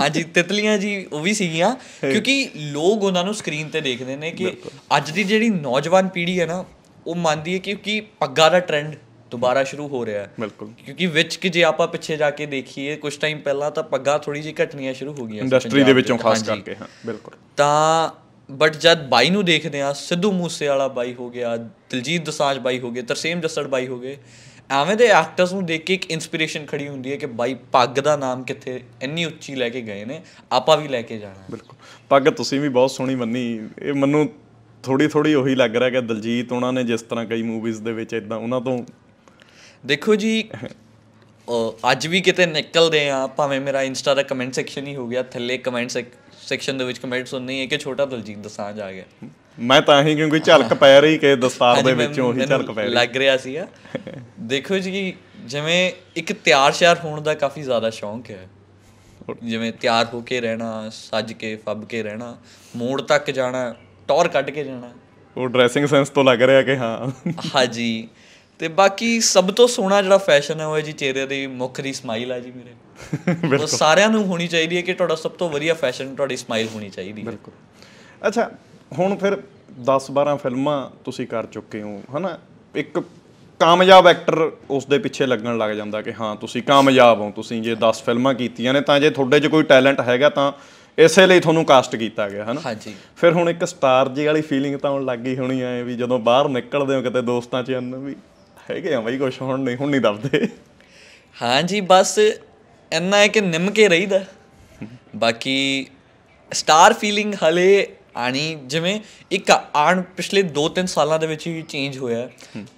ਹਾਂਜੀ ਤਿਤਲੀਆਂ ਜੀ ਉਹ ਵੀ ਸੀਗੀਆਂ ਕਿਉਂਕਿ ਲੋਕ ਉਹਨਾਂ ਨੂੰ ਸਕਰੀਨ ਤੇ ਦੇਖਦੇ ਨੇ ਕਿ ਅੱਜ ਦੀ ਜਿਹੜੀ ਨੌਜਵਾਨ ਪੀੜ੍ਹੀ ਹੈ ਨਾ ਉਹ ਮੰਨਦੀ ਹੈ ਕਿਉਂਕਿ ਪੱਗਾ ਦਾ ਟ੍ਰੈਂਡ ਦੁਬਾਰਾ ਸ਼ੁਰੂ ਹੋ ਰਿਹਾ ਹੈ ਬਿਲਕੁਲ ਕਿਉਂਕਿ ਵਿੱਚ ਕਿ ਜੇ ਆਪਾਂ ਪਿੱਛੇ ਜਾ ਕੇ ਦੇਖੀਏ ਕੁਝ ਟਾਈਮ ਪਹਿਲਾਂ ਤਾਂ ਪੱਗਾ ਥੋੜੀ ਜਿਹੀ ਘਟਨੀਆਂ ਸ਼ੁਰੂ ਹੋ ਗਈਆਂ ਇੰਡਸਟਰੀ ਦੇ ਵਿੱਚੋਂ ਖਾਸ ਕਰਕੇ ਹਾਂ ਬਿਲਕੁਲ ਤਾਂ ਬਟ ਜਦ ਬਾਈ ਨੂੰ ਦੇਖਦੇ ਆ ਸਿੱਧੂ ਮੂਸੇ ਵਾਲਾ ਬਾਈ ਹੋ ਗਿਆ ਦਿਲਜੀਤ ਦਸਾਂਝ ਬਾਈ ਹੋ ਗਏ ਤਰਸੇਮ ਜੱਸੜ ਬਾਈ ਹੋ ਗਏ ਐਵੇਂ ਦੇ ਐਕਟਰਸ ਨੂੰ ਦੇਖ ਕੇ ਇੱਕ ਇਨਸਪੀਰੇਸ਼ਨ ਖੜੀ ਹੁੰਦੀ ਹੈ ਕਿ ਬਾਈ ਪੱਗ ਦਾ ਨਾਮ ਕਿੱਥੇ ਇੰਨੀ ਉੱਚੀ ਲੈ ਕੇ ਗਏ ਨੇ ਆਪਾਂ ਵੀ ਲੈ ਕੇ ਜਾਣਾ ਬਿਲਕੁਲ ਪੱਗ ਤੁਸੀਂ ਵੀ ਬਹੁਤ ਸੋਹਣੀ ਮੰਨੀ ਇਹ ਮੈਨੂੰ ਥੋੜੀ ਥੋੜੀ ਉਹੀ ਲੱਗ ਰਿਹਾ ਕਿ ਦਲਜੀਤ ਉਹਨਾਂ ਨੇ ਜਿਸ ਤਰ੍ਹਾਂ ਕਈ ਮੂਵੀਜ਼ ਦੇ ਵਿੱਚ ਇਦਾਂ ਉਹਨਾਂ ਤੋਂ ਦੇਖੋ ਜੀ ਅੱਜ ਵੀ ਕਿਤੇ ਨਿਕਲਦੇ ਆ ਭਾਵੇਂ ਮੇਰਾ ਇੰਸਟਾ ਦਾ ਕਮੈਂਟ ਸੈਕਸ਼ਨ ਹੀ ਹੋ ਗਿਆ ਥੱਲੇ ਕਮੈਂਟ ਸੈਕਸ਼ਨ ਦੇ ਵਿੱਚ ਕਮੈਂਟਸ ਹੁੰਦੇ ਹੈ ਕਿ ਛੋਟਾ ਦਲਜੀਤ ਦਸਾਂਜ ਆ ਗਿਆ ਮੈਂ ਤਾਂ ਹੀ ਕਿਉਂਕਿ ਝਲਕ ਪੈ ਰਹੀ ਕਿ ਦਸਤਾਰ ਦੇ ਵਿੱਚੋਂ ਉਹੀ ਝਲਕ ਪੈ ਰਹੀ ਲੱਗ ਰਿਹਾ ਸੀਗਾ ਦੇਖੋ ਜੀ ਜਿਵੇਂ ਇੱਕ ਤਿਆਰ ਸ਼ਾਰ ਹੋਣ ਦਾ ਕਾਫੀ ਜ਼ਿਆਦਾ ਸ਼ੌਂਕ ਹੈ ਜਿਵੇਂ ਤਿਆਰ ਹੋ ਕੇ ਰਹਿਣਾ ਸੱਜ ਕੇ ਫੱਬ ਕੇ ਰਹਿਣਾ ਮੋੜ ਤੱਕ ਜਾਣਾ ਟੌਰ ਕੱਢ ਕੇ ਜਾਣਾ ਉਹ ਡਰੈਸਿੰਗ ਸੈਂਸ ਤੋਂ ਲੱਗ ਰਿਹਾ ਕਿ ਹਾਂ ਹਾਂਜੀ ਤੇ ਬਾਕੀ ਸਭ ਤੋਂ ਸੋਹਣਾ ਜਿਹੜਾ ਫੈਸ਼ਨ ਹੈ ਉਹ ਹੈ ਜੀ ਚਿਹਰੇ ਦੀ ਮੁੱਖ ਦੀ ਸਮਾਈਲ ਆ ਜੀ ਮੇਰੇ ਉਹ ਸਾਰਿਆਂ ਨੂੰ ਹੋਣੀ ਚਾਹੀਦੀ ਹੈ ਕਿ ਤੁਹਾਡਾ ਸਭ ਤੋਂ ਵਧੀਆ ਫੈਸ਼ਨ ਤੁਹਾਡੀ ਸਮਾਈਲ ਹੋਣੀ ਚਾਹੀਦੀ ਹੈ ਬਿਲਕੁਲ ਅੱਛਾ ਹੁਣ ਫਿਰ 10-12 ਫਿਲਮਾਂ ਤੁਸੀਂ ਕਰ ਚੁੱਕੇ ਹੋ ਹਨਾ ਇੱਕ ਕਾਮਯਾਬ ਐਕਟਰ ਉਸ ਦੇ ਪਿੱਛੇ ਲੱਗਣ ਲੱਗ ਜਾਂਦਾ ਕਿ ਹਾਂ ਤੁਸੀਂ ਕਾਮਯਾਬ ਹੋ ਤੁਸੀਂ ਜੇ 10 ਫਿਲਮਾਂ ਕੀਤੀਆਂ ਨੇ ਤਾਂ ਜੇ ਤੁਹਾਡੇ 'ਚ ਕੋਈ ਟੈਲੈਂਟ ਹੈਗਾ ਤਾਂ ਇਸੇ ਲਈ ਤੁਹਾਨੂੰ ਕਾਸਟ ਕੀਤਾ ਗਿਆ ਹਨਾ ਹਾਂਜੀ ਫਿਰ ਹੁਣ ਇੱਕ ਸਟਾਰ ਜੀ ਵਾਲੀ ਫੀਲਿੰਗ ਤਾਂ ਆਉਣ ਲੱਗ ਗਈ ਹੋਣੀ ਐ ਵੀ ਜਦੋਂ ਬਾਹਰ ਨਿਕਲਦੇ ਹੋ ਕਿਤੇ ਦੋਸਤਾਂ ਚ ਅੰਨ ਵੀ ਹੈਗੇ ਆ ਬਈ ਕੁਛ ਹੁਣ ਨਹੀਂ ਹੁਣ ਨਹੀਂ ਦੱਬਦੇ ਹਾਂਜੀ ਬਸ ਇੰਨਾ ਹੈ ਕਿ ਨਿੰਮ ਕੇ ਰਹੀਦਾ ਬਾਕੀ ਸਟਾਰ ਫੀਲਿੰਗ ਹਲੇ ਆਣੀ ਜਿਵੇਂ ਇੱਕ ਆਣ ਪਿਛਲੇ 2-3 ਸਾਲਾਂ ਦੇ ਵਿੱਚ ਹੀ ਚੇਂਜ ਹੋਇਆ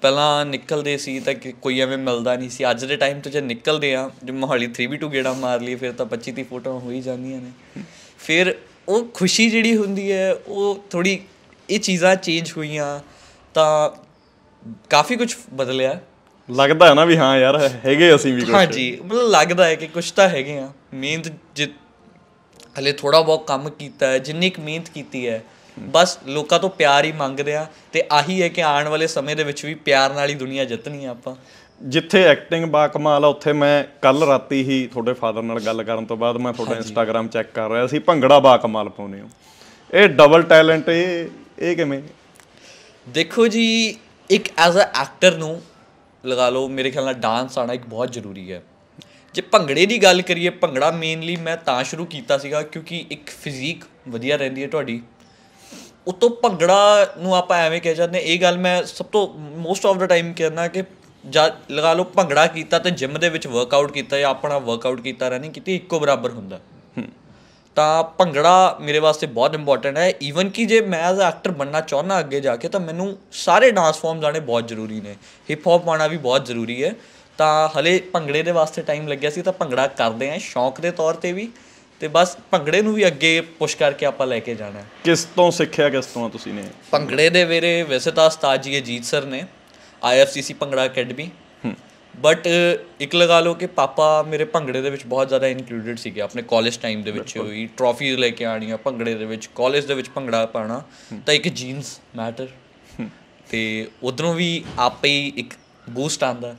ਪਹਿਲਾਂ ਨਿਕਲਦੇ ਸੀ ਤਾਂ ਕੋਈ ਐਵੇਂ ਮਿਲਦਾ ਨਹੀਂ ਸੀ ਅੱਜ ਦੇ ਟਾਈਮ ਤੇ ਜੇ ਨਿਕਲਦੇ ਆ ਜੇ ਮੋਹਾਲੀ 3v2 ਗੇੜਾ ਮਾਰ ਲਈ ਫਿਰ ਤਾਂ 25 30 ਫੋਟੋਆਂ ਹੋ ਹੀ ਜਾਂਦੀਆਂ ਨੇ ਫਿਰ ਉਹ ਖੁਸ਼ੀ ਜਿਹੜੀ ਹੁੰਦੀ ਹੈ ਉਹ ਥੋੜੀ ਇਹ ਚੀਜ਼ਾਂ ਚੇਂਜ ਹੋਈਆਂ ਤਾਂ ਕਾਫੀ ਕੁਝ ਬਦਲਿਆ ਲੱਗਦਾ ਹੈ ਨਾ ਵੀ ਹਾਂ ਯਾਰ ਹੈਗੇ ਅਸੀਂ ਵੀ ਕੁਝ ਹਾਂਜੀ ਮਤਲਬ ਲੱਗਦਾ ਹੈ ਕਿ ਕੁਝ ਤਾਂ ਹੈਗੇ ਆ ਮਿਹਨਤ ਜਿੱਤ ਹਲੇ ਥੋੜਾ ਬਹੁਤ ਕੰਮ ਕੀਤਾ ਹੈ ਜਿੰਨੀ ਕੁ ਮਿਹਨਤ ਕੀਤੀ ਹੈ ਬਸ ਲੋਕਾਂ ਤੋਂ ਪਿਆਰ ਹੀ ਮੰਗਦੇ ਆ ਤੇ ਆਹੀ ਹੈ ਕਿ ਆਉਣ ਵਾਲੇ ਸਮੇਂ ਦੇ ਵਿੱਚ ਵੀ ਪਿਆਰ ਨਾਲ ਹੀ ਦੁਨੀਆ ਜਿੱਤਣੀ ਆ ਆਪਾਂ ਜਿੱਥੇ ਐਕਟਿੰਗ ਬਾ ਕਮਾਲ ਆ ਉੱਥੇ ਮੈਂ ਕੱਲ ਰਾਤੀ ਹੀ ਤੁਹਾਡੇ ਫਾਦਰ ਨਾਲ ਗੱਲ ਕਰਨ ਤੋਂ ਬਾਅਦ ਮੈਂ ਤੁਹਾਡਾ ਇੰਸਟਾਗ੍ਰam ਚੈੱਕ ਕਰ ਰਿਹਾ ਸੀ ਭੰਗੜਾ ਬਾ ਕਮਾਲ ਪਾਉਨੇ ਹੋ ਇਹ ਡਬਲ ਟੈਲੈਂਟ ਇਹ ਇਹ ਕਿਵੇਂ ਦੇਖੋ ਜੀ ਇੱਕ ਐਜ਼ ਅ ਐਕਟਰ ਨੂੰ ਲਗਾ ਲਓ ਮੇਰੇ ਖਿਆਲ ਨਾਲ ਡਾਂਸ ਆਣਾ ਇੱਕ ਬਹੁਤ ਜ਼ਰੂਰੀ ਹੈ ਜੇ ਭੰਗੜੇ ਦੀ ਗੱਲ ਕਰੀਏ ਭੰਗੜਾ ਮੇਨਲੀ ਮੈਂ ਤਾਂ ਸ਼ੁਰੂ ਕੀਤਾ ਸੀਗਾ ਕਿਉਂਕਿ ਇੱਕ ਫਿਜ਼ੀਕ ਵਧੀਆ ਰਹਿੰਦੀ ਹੈ ਤੁਹਾਡੀ ਉਤੋਂ ਭੰਗੜਾ ਨੂੰ ਆਪਾਂ ਐਵੇਂ ਕਹਿ ਜਾਂਦੇ ਇਹ ਗੱਲ ਮੈਂ ਸਭ ਤੋਂ ਮੋਸਟ ਆਫ ਦਾ ਟਾਈਮ ਕਹਿੰਦਾ ਕਿ ਜਾ ਲਗਾ ਲੋ ਭੰਗੜਾ ਕੀਤਾ ਤੇ ਜਿਮ ਦੇ ਵਿੱਚ ਵਰਕਆਊਟ ਕੀਤਾ ਜਾਂ ਆਪਣਾ ਵਰਕਆਊਟ ਕੀਤਾ ਰਨਿੰਗ ਕੀਤੀ ਇੱਕੋ ਬਰਾਬਰ ਹੁੰਦਾ ਤਾਂ ਭੰਗੜਾ ਮੇਰੇ ਵਾਸਤੇ ਬਹੁਤ ਇੰਪੋਰਟੈਂਟ ਹੈ ਈਵਨ ਕਿ ਜੇ ਮੈਂ ਐਜ਼ ਐਕਟਰ ਬਣਨਾ ਚਾਹੁੰਦਾ ਅੱਗੇ ਜਾ ਕੇ ਤਾਂ ਮੈਨੂੰ ਸਾਰੇ ਡਾਂਸ ਫਾਰਮਸ ਜਾਣੇ ਬਹੁਤ ਜ਼ਰੂਰੀ ਨੇ ਹਿਪ ਹੌਪ ਆਣਾ ਵੀ ਬਹੁਤ ਜ਼ਰੂਰੀ ਹੈ ਤਾਂ ਹਲੇ ਭੰਗੜੇ ਦੇ ਵਾਸਤੇ ਟਾਈਮ ਲੱਗਿਆ ਸੀ ਤਾਂ ਭੰਗੜਾ ਕਰਦੇ ਆਂ ਸ਼ੌਂਕ ਦੇ ਤੌਰ ਤੇ ਵੀ ਤੇ ਬਸ ਭੰਗੜੇ ਨੂੰ ਵੀ ਅੱਗੇ ਪੁਸ਼ ਕਰਕੇ ਆਪਾਂ ਲੈ ਕੇ ਜਾਣਾ ਕਿਸ ਤੋਂ ਸਿੱਖਿਆ ਕਿਸ ਤੋਂ ਤੁਸੀਂ ਨੇ ਭੰਗੜੇ ਦੇ ਵੇਰੇ ਵੈਸੇ ਤਾਂ ਉਸਤਾਦ ਜੀ ਅਜੀਤ ਸਰ ਨੇ ਆਈਐਫਸੀਸੀ ਭੰਗੜਾ ਅਕੈਡਮੀ ਬਟ ਇੱਕ ਲਗਾ ਲਓ ਕਿ ਪਾਪਾ ਮੇਰੇ ਭੰਗੜੇ ਦੇ ਵਿੱਚ ਬਹੁਤ ਜ਼ਿਆਦਾ ਇਨਕਲੂਡਡ ਸੀਗੇ ਆਪਣੇ ਕਾਲਜ ਟਾਈਮ ਦੇ ਵਿੱਚ ਹੋਈ ਟਰੋਫੀਜ਼ ਲੈ ਕੇ ਆਣੀਆਂ ਭੰਗੜੇ ਦੇ ਵਿੱਚ ਕਾਲਜ ਦੇ ਵਿੱਚ ਭੰਗੜਾ ਪਾਣਾ ਤਾਂ ਇੱਕ ਜੀਨਸ ਮੈਟਰ ਤੇ ਉਧਰੋਂ ਵੀ ਆਪੇ ਹੀ ਇੱਕ ਬੂਸਟ ਆਂਦਾ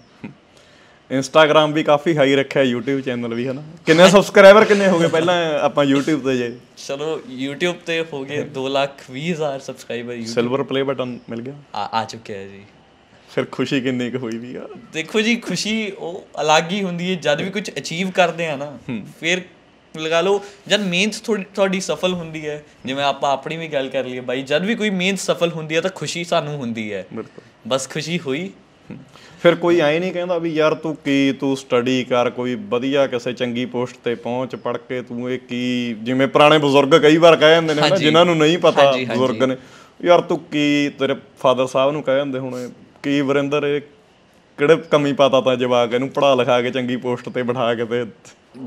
ਇੰਸਟਾਗ੍ਰam ਵੀ ਕਾਫੀ ਹਾਈ ਰੱਖਿਆ YouTube ਚੈਨਲ ਵੀ ਹਨਾ ਕਿੰਨੇ ਸਬਸਕ੍ਰਾਈਬਰ ਕਿੰਨੇ ਹੋ ਗਏ ਪਹਿਲਾਂ ਆਪਾਂ YouTube ਤੇ ਜੇ ਚਲੋ YouTube ਤੇ ਹੋ ਗਏ 2 ਲੱਖ 20 ਹਜ਼ਾਰ ਸਬਸਕ੍ਰਾਈਬਰ ਸਿਲਵਰ ਪਲੇ ਬਟਨ ਮਿਲ ਗਿਆ ਆ ਚੁੱਕਿਆ ਹੈ ਜੀ ਫਿਰ ਖੁਸ਼ੀ ਕਿੰਨੀ ਕੁ ਹੋਈ ਵੀ ਆ ਦੇਖੋ ਜੀ ਖੁਸ਼ੀ ਉਹ ਅਲੱਗ ਹੀ ਹੁੰਦੀ ਹੈ ਜਦ ਵੀ ਕੁਝ ਅਚੀਵ ਕਰਦੇ ਆ ਨਾ ਫਿਰ ਲਗਾ ਲਓ ਜਦ ਮਿਹਨਤ ਥੋੜੀ ਤੁਹਾਡੀ ਸਫਲ ਹੁੰਦੀ ਹੈ ਜਿਵੇਂ ਆਪਾਂ ਆਪਣੀ ਵੀ ਗੱਲ ਕਰ ਲਈਏ ਬਾਈ ਜਦ ਵੀ ਕੋਈ ਮਿਹਨਤ ਸਫਲ ਹੁੰਦੀ ਹੈ ਤਾਂ ਖੁਸ਼ੀ ਸਾਨੂੰ ਹੁੰਦੀ ਹੈ ਬਸ ਖੁਸ਼ੀ ਹੋਈ ਫਿਰ ਕੋਈ ਐ ਨਹੀਂ ਕਹਿੰਦਾ ਵੀ ਯਾਰ ਤੂੰ ਕੀ ਤੂੰ ਸਟੱਡੀ ਕਰ ਕੋਈ ਵਧੀਆ ਕਿਸੇ ਚੰਗੀ ਪੋਸਟ ਤੇ ਪਹੁੰਚ ਪੜ ਕੇ ਤੂੰ ਇਹ ਕੀ ਜਿਵੇਂ ਪੁਰਾਣੇ ਬਜ਼ੁਰਗ ਕਈ ਵਾਰ ਕਹਿ ਜਾਂਦੇ ਨੇ ਜਿਨ੍ਹਾਂ ਨੂੰ ਨਹੀਂ ਪਤਾ ਬਜ਼ੁਰਗ ਨੇ ਯਾਰ ਤੂੰ ਕੀ ਤੇਰੇ ਫਾਦਰ ਸਾਹਿਬ ਨੂੰ ਕਹਿ ਜਾਂਦੇ ਹੁਣ ਕੀ ਵਰਿੰਦਰ ਇਹ ਕਿਹੜੇ ਕਮੀ ਪਾਤਾ ਤਾਂ ਜਵਾਕ ਇਹਨੂੰ ਪੜਾ ਲਿਖਾ ਕੇ ਚੰਗੀ ਪੋਸਟ ਤੇ ਬਿਠਾ ਕੇ ਤੇ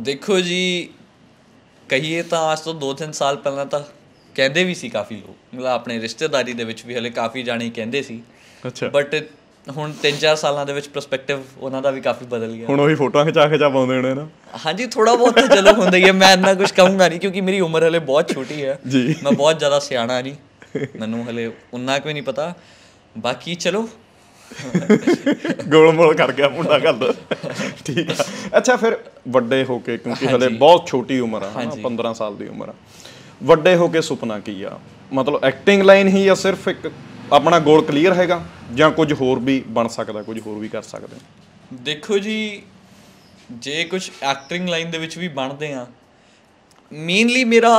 ਦੇਖੋ ਜੀ ਕਹੀਏ ਤਾਂ ਅੱਜ ਤੋਂ 2-3 ਸਾਲ ਪਹਿਲਾਂ ਤਾਂ ਕਹਿੰਦੇ ਵੀ ਸੀ ਕਾਫੀ ਲੋਕ ਮਤਲਬ ਆਪਣੇ ਰਿਸ਼ਤੇਦਾਰੀ ਦੇ ਵਿੱਚ ਵੀ ਹਲੇ ਕਾਫੀ ਜਾਣੇ ਕਹਿੰਦੇ ਸੀ ਅੱਛਾ ਬਟ ਹੁਣ 3-4 ਸਾਲਾਂ ਦੇ ਵਿੱਚ ਪਰਸਪੈਕਟਿਵ ਉਹਨਾਂ ਦਾ ਵੀ ਕਾਫੀ ਬਦਲ ਗਿਆ ਹੁਣ ਉਹੀ ਫੋਟੋਆਂ ਖਿਚਾ ਖਿਚਾ ਪਾਉਂਦੇ ਨੇ ਨਾ ਹਾਂਜੀ ਥੋੜਾ ਬਹੁਤ ਤਾਂ ਚਲੋ ਹੁੰਦਾ ਹੀ ਹੈ ਮੈਂ ਇੰਨਾ ਕੁਝ ਕਹੂੰਗਾ ਨਹੀਂ ਕਿਉਂਕਿ ਮੇਰੀ ਉਮਰ ਹਲੇ ਬਹੁਤ ਛੋਟੀ ਹੈ ਜੀ ਮੈਂ ਬਹੁਤ ਜ਼ਿਆਦਾ ਸਿਆਣਾ ਨਹੀਂ ਮੈਨੂੰ ਹਲੇ ਉਨਾ ਕੁ ਵੀ ਨਹੀਂ ਪਤਾ ਬਾਕੀ ਚਲੋ ਗੋਲਮੋਲ ਕਰ ਗਿਆ ਮੁੰਡਾ ਗੱਲ ਠੀਕ ਆ ਅੱਛਾ ਫਿਰ ਵੱਡੇ ਹੋ ਕੇ ਕਿਉਂਕਿ ਹਲੇ ਬਹੁਤ ਛੋਟੀ ਉਮਰ ਆ 15 ਸਾਲ ਦੀ ਉਮਰ ਆ ਵੱਡੇ ਹੋ ਕੇ ਸੁਪਨਾ ਕੀ ਆ ਮਤਲਬ ਐਕਟਿੰਗ ਲਾਈਨ ਹੀ ਆ ਸਿਰਫ ਇੱਕ ਆਪਣਾ ਗੋਲ ਕਲੀਅਰ ਹੈਗਾ ਜਾਂ ਕੁਝ ਹੋਰ ਵੀ ਬਣ ਸਕਦਾ ਕੁਝ ਹੋਰ ਵੀ ਕਰ ਸਕਦੇ ਦੇਖੋ ਜੀ ਜੇ ਕੁਝ ਐਕਟਿੰਗ ਲਾਈਨ ਦੇ ਵਿੱਚ ਵੀ ਬਣਦੇ ਆ ਮੇਨਲੀ ਮੇਰਾ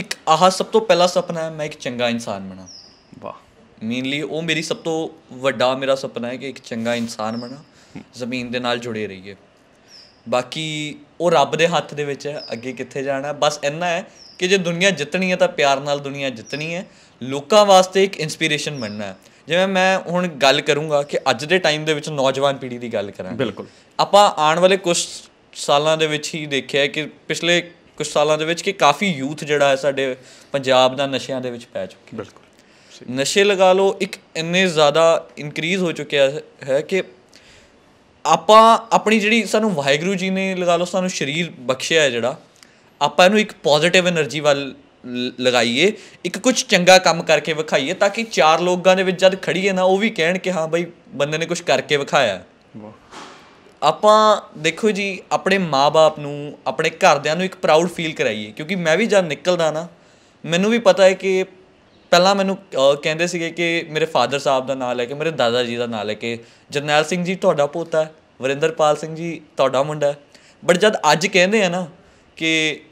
ਇੱਕ ਆਹ ਸਭ ਤੋਂ ਪਹਿਲਾ ਸੁਪਨਾ ਹੈ ਮੈਂ ਇੱਕ ਚੰਗਾ ਇਨਸਾਨ ਬਣਾ ਮੇਨਲੀ ਉਹ ਮੇਰੀ ਸਭ ਤੋਂ ਵੱਡਾ ਮੇਰਾ ਸੁਪਨਾ ਹੈ ਕਿ ਇੱਕ ਚੰਗਾ ਇਨਸਾਨ ਬਣਾ ਜ਼ਮੀਨ ਦੇ ਨਾਲ ਜੁੜੇ ਰਹੀਏ ਬਾਕੀ ਉਹ ਰੱਬ ਦੇ ਹੱਥ ਦੇ ਵਿੱਚ ਹੈ ਅੱਗੇ ਕਿੱਥੇ ਜਾਣਾ ਬਸ ਇੰਨਾ ਹੈ ਕਿ ਜੇ ਦੁਨੀਆ ਜਿੱਤਣੀ ਹੈ ਤਾਂ ਪਿਆਰ ਨਾਲ ਦੁਨੀਆ ਜਿੱਤਣੀ ਹੈ ਲੋਕਾਂ ਵਾਸਤੇ ਇੱਕ ਇਨਸਪੀਰੇਸ਼ਨ ਬਣਨਾ ਹੈ ਜਿਵੇਂ ਮੈਂ ਹੁਣ ਗੱਲ ਕਰੂੰਗਾ ਕਿ ਅੱਜ ਦੇ ਟਾਈਮ ਦੇ ਵਿੱਚ ਨੌਜਵਾਨ ਪੀੜ੍ਹੀ ਦੀ ਗੱਲ ਕਰਾਂ ਬਿਲਕੁਲ ਆਪਾਂ ਆਉਣ ਵਾਲੇ ਕੁਝ ਸਾਲਾਂ ਦੇ ਵਿੱਚ ਹੀ ਦੇਖਿਆ ਹੈ ਕਿ ਪਿਛਲੇ ਕੁਝ ਸਾਲਾਂ ਦੇ ਵਿੱਚ ਕਿ ਕਾਫੀ ਯੂਥ ਜਿਹੜਾ ਹੈ ਸਾਡੇ ਪੰਜਾਬ ਦਾ ਨਸ਼ਿਆਂ ਦੇ ਵਿੱਚ ਪੈ ਚੁੱਕੀ ਬਿਲਕੁਲ ਨਸ਼ੇ ਲਗਾ ਲੋ ਇੱਕ ਇੰਨੇ ਜ਼ਿਆਦਾ ਇਨਕਰੀਜ਼ ਹੋ ਚੁੱਕਿਆ ਹੈ ਕਿ ਆਪਾਂ ਆਪਣੀ ਜਿਹੜੀ ਸਾਨੂੰ ਵਾਹਿਗੁਰੂ ਜੀ ਨੇ ਲਗਾ ਲੋ ਸਾਨੂੰ ਸਰੀਰ ਬਖਸ਼ਿਆ ਹੈ ਜਿਹੜਾ ਆਪਾਂ ਇਹਨੂੰ ਇੱਕ ਪੋਜ਼ਿਟਿਵ એનર્ਜੀ ਵੱਲ ਲਗਾਈਏ ਇੱਕ ਕੁਝ ਚੰਗਾ ਕੰਮ ਕਰਕੇ ਵਿਖਾਈਏ ਤਾਂ ਕਿ ਚਾਰ ਲੋਕਾਂ ਦੇ ਵਿੱਚ ਜਦ ਖੜੀਏ ਨਾ ਉਹ ਵੀ ਕਹਿਣ ਕਿ ਹਾਂ ਬਈ ਬੰਦੇ ਨੇ ਕੁਝ ਕਰਕੇ ਵਿਖਾਇਆ ਆਪਾਂ ਦੇਖੋ ਜੀ ਆਪਣੇ ਮਾਪੇ ਨੂੰ ਆਪਣੇ ਘਰਦਿਆਂ ਨੂੰ ਇੱਕ ਪ੍ਰਾਊਡ ਫੀਲ ਕਰਾਈਏ ਕਿਉਂਕਿ ਮੈਂ ਵੀ ਜਦ ਨਿਕਲਦਾ ਨਾ ਮੈਨੂੰ ਵੀ ਪਤਾ ਹੈ ਕਿ ਪਹਿਲਾਂ ਮੈਨੂੰ ਕਹਿੰਦੇ ਸੀਗੇ ਕਿ ਮੇਰੇ ਫਾਦਰ ਸਾਹਿਬ ਦਾ ਨਾਮ ਲੈ ਕੇ ਮੇਰੇ ਦਾਦਾ ਜੀ ਦਾ ਨਾਮ ਲੈ ਕੇ ਜਰਨੈਲ ਸਿੰਘ ਜੀ ਤੁਹਾਡਾ ਪੋਤਾ ਹੈ ਵਰਿੰਦਰਪਾਲ ਸਿੰਘ ਜੀ ਤੁਹਾਡਾ ਮੁੰਡਾ ਹੈ ਬਟ ਜਦ ਅੱਜ ਕਹਿੰਦੇ ਆ ਨਾ ਕਿ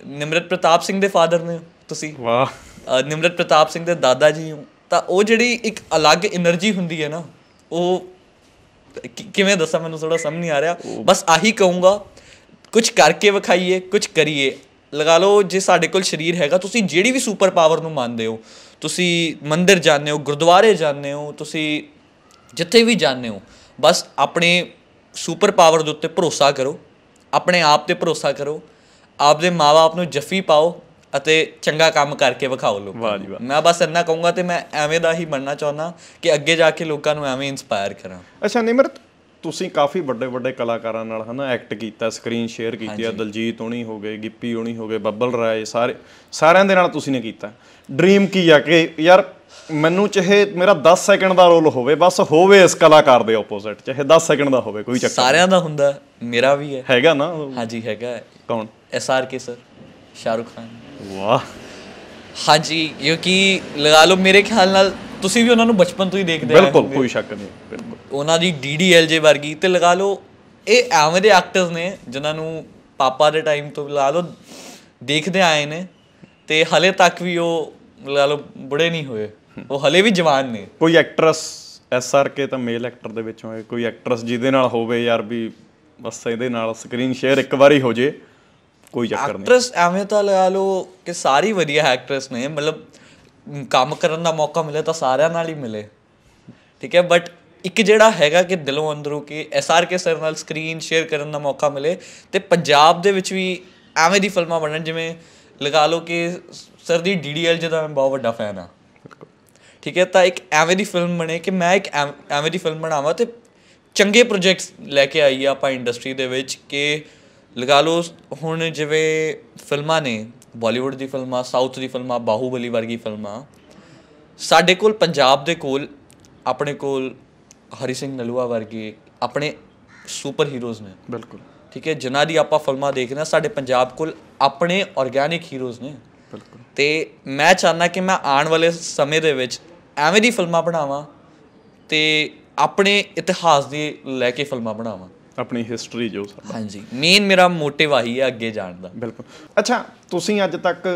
ਨਿਮਰਤ ਪ੍ਰਤਾਪ ਸਿੰਘ ਦੇ ਫਾਦਰ ਨੇ ਤੁਸੀਂ ਵਾਹ ਨਿਮਰਤ ਪ੍ਰਤਾਪ ਸਿੰਘ ਦੇ ਦਾਦਾ ਜੀ ਹੋ ਤਾਂ ਉਹ ਜਿਹੜੀ ਇੱਕ ਅਲੱਗ એનર્ਜੀ ਹੁੰਦੀ ਹੈ ਨਾ ਉਹ ਕਿਵੇਂ ਦੱਸਾਂ ਮੈਨੂੰ ਥੋੜਾ ਸਮਝ ਨਹੀਂ ਆ ਰਿਹਾ ਬਸ ਆਹੀ ਕਹੂੰਗਾ ਕੁਝ ਕਰਕੇ ਵਿਖਾਈਏ ਕੁਝ ਕਰੀਏ ਲਗਾ ਲਓ ਜੇ ਸਾਡੇ ਕੋਲ ਸਰੀਰ ਹੈਗਾ ਤੁਸੀਂ ਜਿਹੜੀ ਵੀ ਸੁਪਰ ਪਾਵਰ ਨੂੰ ਮੰਨਦੇ ਹੋ ਤੁਸੀਂ ਮੰਦਿਰ ਜਾਂਦੇ ਹੋ ਗੁਰਦੁਆਰੇ ਜਾਂਦੇ ਹੋ ਤੁਸੀਂ ਜਿੱਥੇ ਵੀ ਜਾਂਦੇ ਹੋ ਬਸ ਆਪਣੇ ਸੁਪਰ ਪਾਵਰ ਦੇ ਉੱਤੇ ਭਰੋਸਾ ਕਰੋ ਆਪਣੇ ਆਪ ਤੇ ਭਰੋਸਾ ਕਰੋ ਆਪਦੇ ਮਾਪੇ ਨੂੰ ਜੱਫੀ ਪਾਓ ਅਤੇ ਚੰਗਾ ਕੰਮ ਕਰਕੇ ਵਿਖਾਓ ਲੋਕਾਂ ਨੂੰ ਮੈਂ ਬਸ ਇੰਨਾ ਕਹੂੰਗਾ ਤੇ ਮੈਂ ਐਵੇਂ ਦਾ ਹੀ ਬਣਨਾ ਚਾਹੁੰਦਾ ਕਿ ਅੱਗੇ ਜਾ ਕੇ ਲੋਕਾਂ ਨੂੰ ਐਵੇਂ ਇਨਸਪਾਇਰ ਕਰਾਂ ਅੱਛਾ ਨਿਮਰਤ ਤੁਸੀਂ ਕਾਫੀ ਵੱਡੇ ਵੱਡੇ ਕਲਾਕਾਰਾਂ ਨਾਲ ਹਨਾ ਐਕਟ ਕੀਤਾ ਸਕਰੀਨ ਸ਼ੇਅਰ ਕੀਤੀ ਆ ਦਲਜੀਤ ਹੋਣੀ ਹੋ ਗਏ ਗਿੱਪੀ ਹੋਣੀ ਹੋ ਗਏ ਬੱਬਲ ਰਾਏ ਸਾਰੇ ਸਾਰਿਆਂ ਦੇ ਨਾਲ ਤੁਸੀਂ ਨੇ ਕੀਤਾ ਡ੍ਰੀਮ ਕੀ ਆ ਕਿ ਯਾਰ ਮੈਨੂੰ ਚਾਹੇ ਮੇਰਾ 10 ਸੈਕਿੰਡ ਦਾ ਰੋਲ ਹੋਵੇ ਬਸ ਹੋਵੇ ਇਸ ਕਲਾਕਾਰ ਦੇ ਆਪੋਜ਼ਿਟ ਚਾਹੇ 10 ਸੈਕਿੰਡ ਦਾ ਹੋਵੇ ਕੋਈ ਚੱਕਰ ਸਾਰਿਆਂ ਦਾ ਹੁੰਦਾ ਮੇਰਾ ਵੀ ਹੈ ਹੈਗਾ ਨਾ ਹਾਂਜੀ ਹੈਗਾ ਕੌਣ S R K sir Shahrukh Khan ਵਾਹ ਹਾਂਜੀ ਕਿਉਂਕਿ ਲਗਾ ਲਓ ਮੇਰੇ ਖਿਆਲ ਨਾਲ ਤੁਸੀਂ ਵੀ ਉਹਨਾਂ ਨੂੰ ਬਚਪਨ ਤੋਂ ਹੀ ਦੇਖਦੇ ਆ ਬਿਲਕੁਲ ਕੋਈ ਸ਼ੱਕ ਨਹੀਂ ਬਿਲਕੁਲ ਉਹਨਾਂ ਦੀ ਡੀਡੀਐਲਜੇ ਵਰਗੀ ਤੇ ਲਗਾ ਲਓ ਇਹ ਐਵੇਂ ਦੇ ਐਕਟਰਸ ਨੇ ਜਿਨ੍ਹਾਂ ਨੂੰ ਪਾਪਾ ਦੇ ਟਾਈਮ ਤੋਂ ਲਾ ਲਓ ਦੇਖਦੇ ਆਏ ਨੇ ਤੇ ਹਲੇ ਤੱਕ ਵੀ ਉਹ ਲਗਾ ਲਓ ਬੁੜੇ ਨਹੀਂ ਹੋਏ ਉਹ ਹਲੇ ਵੀ ਜਵਾਨ ਨੇ ਕੋਈ ਐਕਟਰਸ ਕੇ ਤਾਂ ਮੇਲ ਐਕਟਰ ਦੇ ਵਿੱਚੋਂ ਹੋਏ ਕੋਈ ਐਕਟਰਸ ਜਿਹਦੇ ਨਾਲ ਹੋਵੇ ਯਾਰ ਵੀ ਬਸ ਇਹਦੇ ਨਾਲ ਸਕਰੀਨ ਸ਼ੇਅਰ ਇੱਕ ਵਾਰੀ ਹੋ ਜੇ ਕੋਈ ਚੱਕਰ ਨਹੀਂ ਐਕਟਰਸ ਐਵੇਂ ਤਾਂ ਲਗਾ ਲਓ ਕਿ ਸਾਰੀ ਵਧੀਆ ਐਕਟਰਸ ਨੇ ਮਤਲਬ ਕੰਮ ਕਰਨ ਦਾ ਮੌਕਾ ਮਿਲੇ ਤਾਂ ਸਾਰਿਆਂ ਨਾਲ ਹੀ ਮਿਲੇ ਠੀਕ ਹੈ ਬਟ ਇੱਕ ਜਿਹੜਾ ਹੈਗਾ ਕਿ ਦਿਲੋਂ ਅੰਦਰੋਂ ਕਿ ਐਸਆਰਕੇ ਸਰ ਨਾਲ ਸਕਰੀਨ ਸ਼ੇਅਰ ਕਰਨ ਦਾ ਮੌਕਾ ਮਿਲੇ ਤੇ ਪੰਜਾਬ ਦੇ ਵਿੱਚ ਵੀ ਐਵੇਂ ਦੀ ਫਿਲਮਾਂ ਬਣਨ ਜਿਵੇਂ ਲਗਾ ਲਓ ਕਿ ਸਰ ਦੀ ਡੀਡੀਐਲ ਜਿਹਦਾ ਮੈਂ ਬਹੁਤ ਵੱਡਾ ਫੈਨ ਆ ਠੀਕ ਹੈ ਤਾਂ ਇੱਕ ਐਵੇਂ ਦੀ ਫਿਲਮ ਬਣੇ ਕਿ ਮੈਂ ਇੱਕ ਐਵੇਂ ਦੀ ਫਿਲਮ ਬਣਾਵਾਂ ਤੇ ਚੰਗੇ ਪ੍ਰੋਜੈਕਟਸ ਲੈ ਕੇ ਆਈ ਆ ਆਪਾਂ ਇੰਡਸਟਰੀ ਦੇ ਵਿੱਚ ਕਿ ਲਗਾ ਲਓ ਹੁਣ ਜਿਵੇਂ ਫਿਲਮਾਂ ਨੇ ਬਾਲੀਵੁੱਡ ਦੀ ਫਿਲਮਾਂ ਸਾਊਥ ਦੀ ਫਿਲਮਾਂ ਬਾਹੂਬਲੀ ਵਰਗੀ ਫਿਲਮਾਂ ਸਾਡੇ ਕੋਲ ਪੰਜਾਬ ਦੇ ਕੋਲ ਆਪਣੇ ਕੋਲ ਹਰੀ ਸਿੰਘ ਨਲੂਆ ਵਰਗੇ ਆਪਣੇ ਸੁਪਰ ਹੀਰੋਜ਼ ਨੇ ਬਿਲਕੁਲ ਠੀਕ ਹੈ ਜਿਨ੍ਹਾਂ ਦੀ ਆਪਾਂ ਫਿਲਮਾਂ ਦੇਖਦੇ ਹਾਂ ਸਾਡੇ ਪੰਜਾਬ ਕੋਲ ਆਪਣੇ ਆਰਗੈਨਿਕ ਹੀਰੋਜ਼ ਨੇ ਬਿਲਕੁਲ ਤੇ ਮੈਂ ਚਾਹਨਾ ਕਿ ਮੈਂ ਆਉਣ ਵਾਲੇ ਸਮੇਂ ਦੇ ਵਿੱਚ ਐਵੇਂ ਦੀ ਫਿਲਮਾਂ ਬਣਾਵਾਂ ਤੇ ਆਪਣੇ ਇਤਿਹਾਸ ਦੀ ਲੈ ਕੇ ਫਿਲਮਾਂ ਬਣਾਵਾਂ ਆਪਣੀ ਹਿਸਟਰੀ ਜੋ ਸਾਡਾ ਹਾਂਜੀ ਮੇਨ ਮੇਰਾ ਮੋਟਿਵ ਆਹੀ ਹੈ ਅੱਗੇ ਜਾਣ ਦਾ ਬਿਲਕੁਲ ਅੱਛਾ ਤੁਸੀਂ ਅੱਜ ਤੱਕ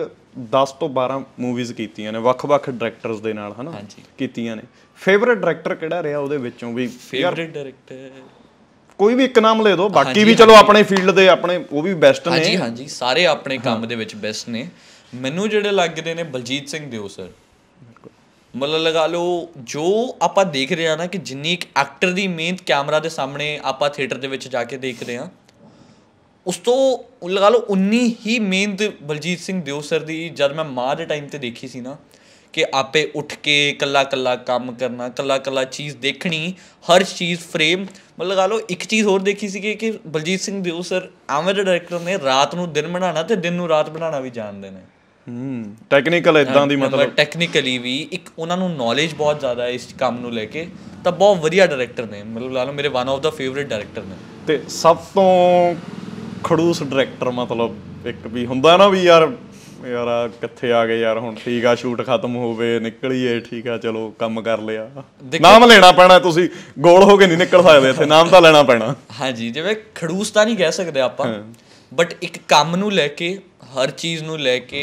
10 ਤੋਂ 12 ਮੂਵੀਜ਼ ਕੀਤੀਆਂ ਨੇ ਵੱਖ-ਵੱਖ ਡਾਇਰੈਕਟਰਸ ਦੇ ਨਾਲ ਹਨਾ ਕੀਤੀਆਂ ਨੇ ਫੇਵਰਿਟ ਡਾਇਰੈਕਟਰ ਕਿਹੜਾ ਰਿਹਾ ਉਹਦੇ ਵਿੱਚੋਂ ਵੀ ਫੇਵਰਿਟ ਡਾਇਰੈਕਟਰ ਕੋਈ ਵੀ ਇੱਕ ਨਾਮ ਲੈ ਦਿਓ ਬਾਕੀ ਵੀ ਚਲੋ ਆਪਣੇ ਫੀਲਡ ਦੇ ਆਪਣੇ ਉਹ ਵੀ ਬੈਸਟ ਨੇ ਹਾਂਜੀ ਹਾਂਜੀ ਸਾਰੇ ਆਪਣੇ ਕੰਮ ਦੇ ਵਿੱਚ ਬੈਸਟ ਨੇ ਮੈਨੂੰ ਜਿਹੜੇ ਲੱਗਦੇ ਨੇ ਬਲਜੀਤ ਸਿੰਘ ਦਿਓ ਸਰ ਮਤਲਬ ਲਗਾ ਲਓ ਜੋ ਆਪਾਂ ਦੇਖ ਰਹੇ ਆ ਨਾ ਕਿ ਜਿੰਨੀ ਇੱਕ ਐਕਟਰ ਦੀ ਮਿਹਨਤ ਕੈਮਰਾ ਦੇ ਸਾਹਮਣੇ ਆਪਾਂ ਥੀਏਟਰ ਦੇ ਵਿੱਚ ਜਾ ਕੇ ਦੇਖ ਰਹੇ ਆ ਉਸ ਤੋਂ ਲਗਾ ਲਓ ਉਨੀ ਹੀ ਮਿਹਨਤ ਬਲਜੀਤ ਸਿੰਘ ਦਿਓ ਸਰ ਦੀ ਜਦ ਮੈਂ ਮਾਂ ਦੇ ਟਾਈਮ ਤੇ ਦੇਖੀ ਸੀ ਨਾ ਕਿ ਆਪੇ ਉੱਠ ਕੇ ਕੱਲਾ ਕੱਲਾ ਕੰਮ ਕਰਨਾ ਕੱਲਾ ਕੱਲਾ ਚੀਜ਼ ਦੇਖਣੀ ਹਰ ਚੀਜ਼ ਫਰੇਮ ਮਤਲਬ ਲਗਾ ਲਓ ਇੱਕ ਚੀਜ਼ ਹੋਰ ਦੇਖੀ ਸੀ ਕਿ ਬਲਜੀਤ ਸਿੰਘ ਦਿਓ ਸਰ ਐਵੇਂ ਦੇ ਡਾਇਰੈਕਟਰ ਨੇ ਰਾਤ ਨੂੰ ਦਿਨ ਬਣਾਉਣਾ ਤੇ ਦਿਨ ਨੂੰ ਰਾਤ ਬਣਾਉਣਾ ਵੀ ਜਾਣਦੇ ਨੇ ਹੂੰ ਟੈਕਨੀਕਲ ਇਦਾਂ ਦੀ ਮਤਲਬ ਟੈਕਨੀਕਲੀ ਵੀ ਇੱਕ ਉਹਨਾਂ ਨੂੰ ਨੌਲੇਜ ਬਹੁਤ ਜ਼ਿਆਦਾ ਹੈ ਇਸ ਕੰਮ ਨੂੰ ਲੈ ਕੇ ਤਾਂ ਬਹੁਤ ਵਧੀਆ ਡਾਇਰੈਕਟਰ ਨੇ ਮਤਲਬ ਲਾ ਲਓ ਮੇਰੇ ਵਨ ਆਫ ਦਾ ਫੇਵਰਿਟ ਡਾਇਰੈਕਟਰ ਨੇ ਤੇ ਸਭ ਤੋਂ ਖੜੂਸ ਡਾਇਰੈਕਟਰ ਮਤਲਬ ਇੱਕ ਵੀ ਹੁੰਦਾ ਨਾ ਵੀ ਯਾਰ ਯਾਰ ਆ ਕਿੱਥੇ ਆ ਗਏ ਯਾਰ ਹੁਣ ਠੀਕ ਆ ਸ਼ੂਟ ਖਤਮ ਹੋਵੇ ਨਿਕਲੀਏ ਠੀਕ ਆ ਚਲੋ ਕੰਮ ਕਰ ਲਿਆ ਨਾਮ ਲੈਣਾ ਪੈਣਾ ਤੁਸੀਂ ਗੋਲ ਹੋ ਕੇ ਨਹੀਂ ਨਿਕਲ ਸਕਦੇ ਇੱਥੇ ਨਾਮ ਤਾਂ ਲੈਣਾ ਪੈਣਾ ਹਾਂਜੀ ਜਿਵੇਂ ਖੜੂਸ ਤਾਂ ਨਹੀਂ ਕਹਿ ਸਕਦੇ ਆਪਾਂ ਬਟ ਇੱਕ ਕੰਮ ਨੂੰ ਲੈ ਕੇ ਹਰ ਚੀਜ਼ ਨੂੰ ਲੈ ਕੇ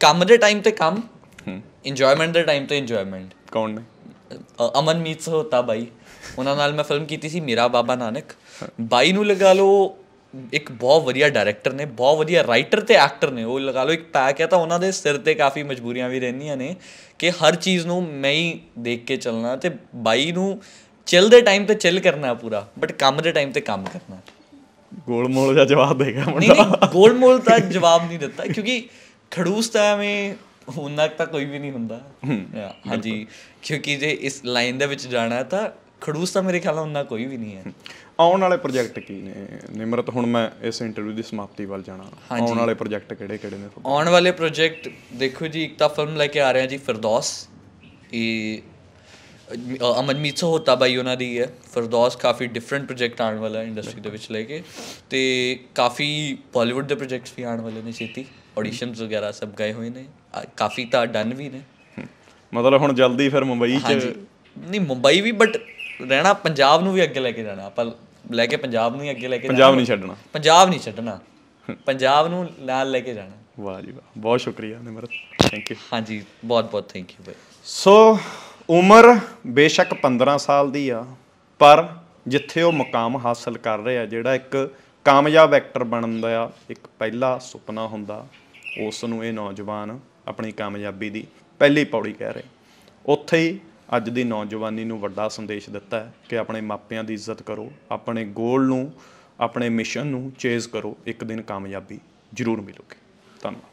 ਕੰਮ ਦੇ ਟਾਈਮ ਤੇ ਕੰਮ ਇੰਜੋਇਮੈਂਟ ਦੇ ਟਾਈਮ ਤੇ ਇੰਜੋਇਮੈਂਟ ਕੌਣ ਨੇ ਅਮਨ ਮੀਤ ਹੋਤਾ ਬਾਈ ਉਹਨਾਂ ਨਾਲ ਮੈਂ ਫਿਲਮ ਕੀਤੀ ਸੀ ਮੇਰਾ ਬਾਬਾ ਨਾਨਕ ਬਾਈ ਨੂੰ ਲਗਾ ਲਓ ਇੱਕ ਬਹੁਤ ਵਧੀਆ ਡਾਇਰੈਕਟਰ ਨੇ ਬਹੁਤ ਵਧੀਆ ਰਾਈਟਰ ਤੇ ਐਕਟਰ ਨੇ ਉਹ ਲਗਾ ਲਓ ਇੱਕ ਪੈਕ ਹੈ ਤਾਂ ਉਹਨਾਂ ਦੇ ਸਿਰ ਤੇ ਕਾਫੀ ਮਜਬੂਰੀਆਂ ਵੀ ਰਹਿੰਦੀਆਂ ਨੇ ਕਿ ਹਰ ਚੀਜ਼ ਨੂੰ ਮੈਂ ਹੀ ਦੇਖ ਕੇ ਚੱਲਣਾ ਤੇ ਬਾਈ ਨੂੰ ਚਿਲ ਦੇ ਟਾਈਮ ਤੇ ਚਿਲ ਕਰਨਾ ਪੂਰਾ ਬਟ ਕੰਮ ਦੇ ਟਾਈਮ ਤੇ ਕੰਮ ਕਰਨਾ ਗੋਲਮੋਲ ਦਾ ਜਵਾਬ ਦੇਗਾ ਮੁੰਡਾ ਨਹੀਂ ਗੋਲਮੋਲ ਦਾ ਜਵਾਬ ਨਹੀਂ ਦਿੱਤਾ ਕਿਉਂਕਿ ਖੜੂਸ ਤਾਂ ਐਵੇਂ ਉਹਨਾਂ ਤਾਂ ਕੋਈ ਵੀ ਨਹੀਂ ਹੁੰਦਾ ਹਾਂਜੀ ਕਿਉਂਕਿ ਜੇ ਇਸ ਲਾਈਨ ਦੇ ਵਿੱਚ ਜਾਣਾ ਤਾਂ ਖੜੂਸ ਤਾਂ ਮੇਰੇ ਖਿਆਲ ਨਾਲ ਉਹਨਾਂ ਕੋਈ ਵੀ ਨਹੀਂ ਹੈ ਆਉਣ ਵਾਲੇ ਪ੍ਰੋਜੈਕਟ ਕੀ ਨੇ ਨਿਮਰਤ ਹੁਣ ਮੈਂ ਇਸ ਇੰਟਰਵਿਊ ਦੀ ਸਮਾਪਤੀ ਵੱਲ ਜਾਣਾ ਆਉਣ ਵਾਲੇ ਪ੍ਰੋਜੈਕਟ ਕਿਹੜੇ ਕਿਹੜੇ ਨੇ ਆਉਣ ਵਾਲੇ ਪ੍ਰੋਜੈਕਟ ਦੇਖੋ ਜੀ ਇੱਕ ਤਾਂ ਫਿਲਮ ਲੈ ਕੇ ਆ ਰਹੇ ਆ ਜੀ ਫਿਰਦੌਸ ਇਹ ਅਮਨ ਅਮਨਮੀਤ ਹੋਤਾ ਬਾਈ ਉਹਨਾਂ ਦੀ ਹੈ ਫਰਦੌਸ ਕਾਫੀ ਡਿਫਰੈਂਟ ਪ੍ਰੋਜੈਕਟ ਆਉਣ ਵਾਲਾ ਇੰਡਸਟਰੀ ਦੇ ਵਿੱਚ ਲੈ ਕੇ ਤੇ ਕਾਫੀ ਬਾਲੀਵੁੱਡ ਦੇ ਪ੍ਰੋਜੈਕਟਸ ਵੀ ਆਉਣ ਵਾਲੇ ਨੇ ਛੇਤੀ ਆਡੀਸ਼ਨਸ ਵਗੈਰਾ ਸਭ ਗਏ ਹੋਏ ਨੇ ਕਾਫੀ ਤਾਂ ਡਨ ਵੀ ਨੇ ਮਤਲਬ ਹੁਣ ਜਲਦੀ ਫਿਰ ਮੁੰਬਈ ਚ ਨਹੀਂ ਮੁੰਬਈ ਵੀ ਬਟ ਰਹਿਣਾ ਪੰਜਾਬ ਨੂੰ ਵੀ ਅੱਗੇ ਲੈ ਕੇ ਜਾਣਾ ਆਪਾਂ ਲੈ ਕੇ ਪੰਜਾਬ ਨੂੰ ਹੀ ਅੱਗੇ ਲੈ ਕੇ ਪੰਜਾਬ ਨਹੀਂ ਛੱਡਣਾ ਪੰਜਾਬ ਨਹੀਂ ਛੱਡਣਾ ਪੰਜਾਬ ਨੂੰ ਨਾਲ ਲੈ ਕੇ ਜਾਣਾ ਵਾਹ ਜੀ ਵਾਹ ਬਹੁਤ ਸ਼ੁਕਰੀਆ ਨਿਮਰਤ ਥੈਂਕ ਯੂ ਹਾਂਜੀ ਬਹੁਤ ਬਹੁਤ ਥੈਂਕ ਯੂ ਬਾਈ ਸੋ ਉਮਰ ਬੇਸ਼ੱਕ 15 ਸਾਲ ਦੀ ਆ ਪਰ ਜਿੱਥੇ ਉਹ ਮਕਾਮ ਹਾਸਲ ਕਰ ਰਿਹਾ ਜਿਹੜਾ ਇੱਕ ਕਾਮਯਾਬ ਐਕਟਰ ਬਣਨ ਦਾ ਇੱਕ ਪਹਿਲਾ ਸੁਪਨਾ ਹੁੰਦਾ ਉਸ ਨੂੰ ਇਹ ਨੌਜਵਾਨ ਆਪਣੀ ਕਾਮਯਾਬੀ ਦੀ ਪਹਿਲੀ ਪੌੜੀ ਕਹਿ ਰਹੇ ਉੱਥੇ ਹੀ ਅੱਜ ਦੀ ਨੌਜਵਾਨੀ ਨੂੰ ਵੱਡਾ ਸੰਦੇਸ਼ ਦਿੱਤਾ ਹੈ ਕਿ ਆਪਣੇ ਮਾਪਿਆਂ ਦੀ ਇੱਜ਼ਤ ਕਰੋ ਆਪਣੇ ਗੋਲ ਨੂੰ ਆਪਣੇ ਮਿਸ਼ਨ ਨੂੰ ਚੇਜ਼ ਕਰੋ ਇੱਕ ਦਿਨ ਕਾਮਯਾਬੀ ਜ਼ਰੂਰ ਮਿਲੂਗੀ ਧੰਨਵਾਦ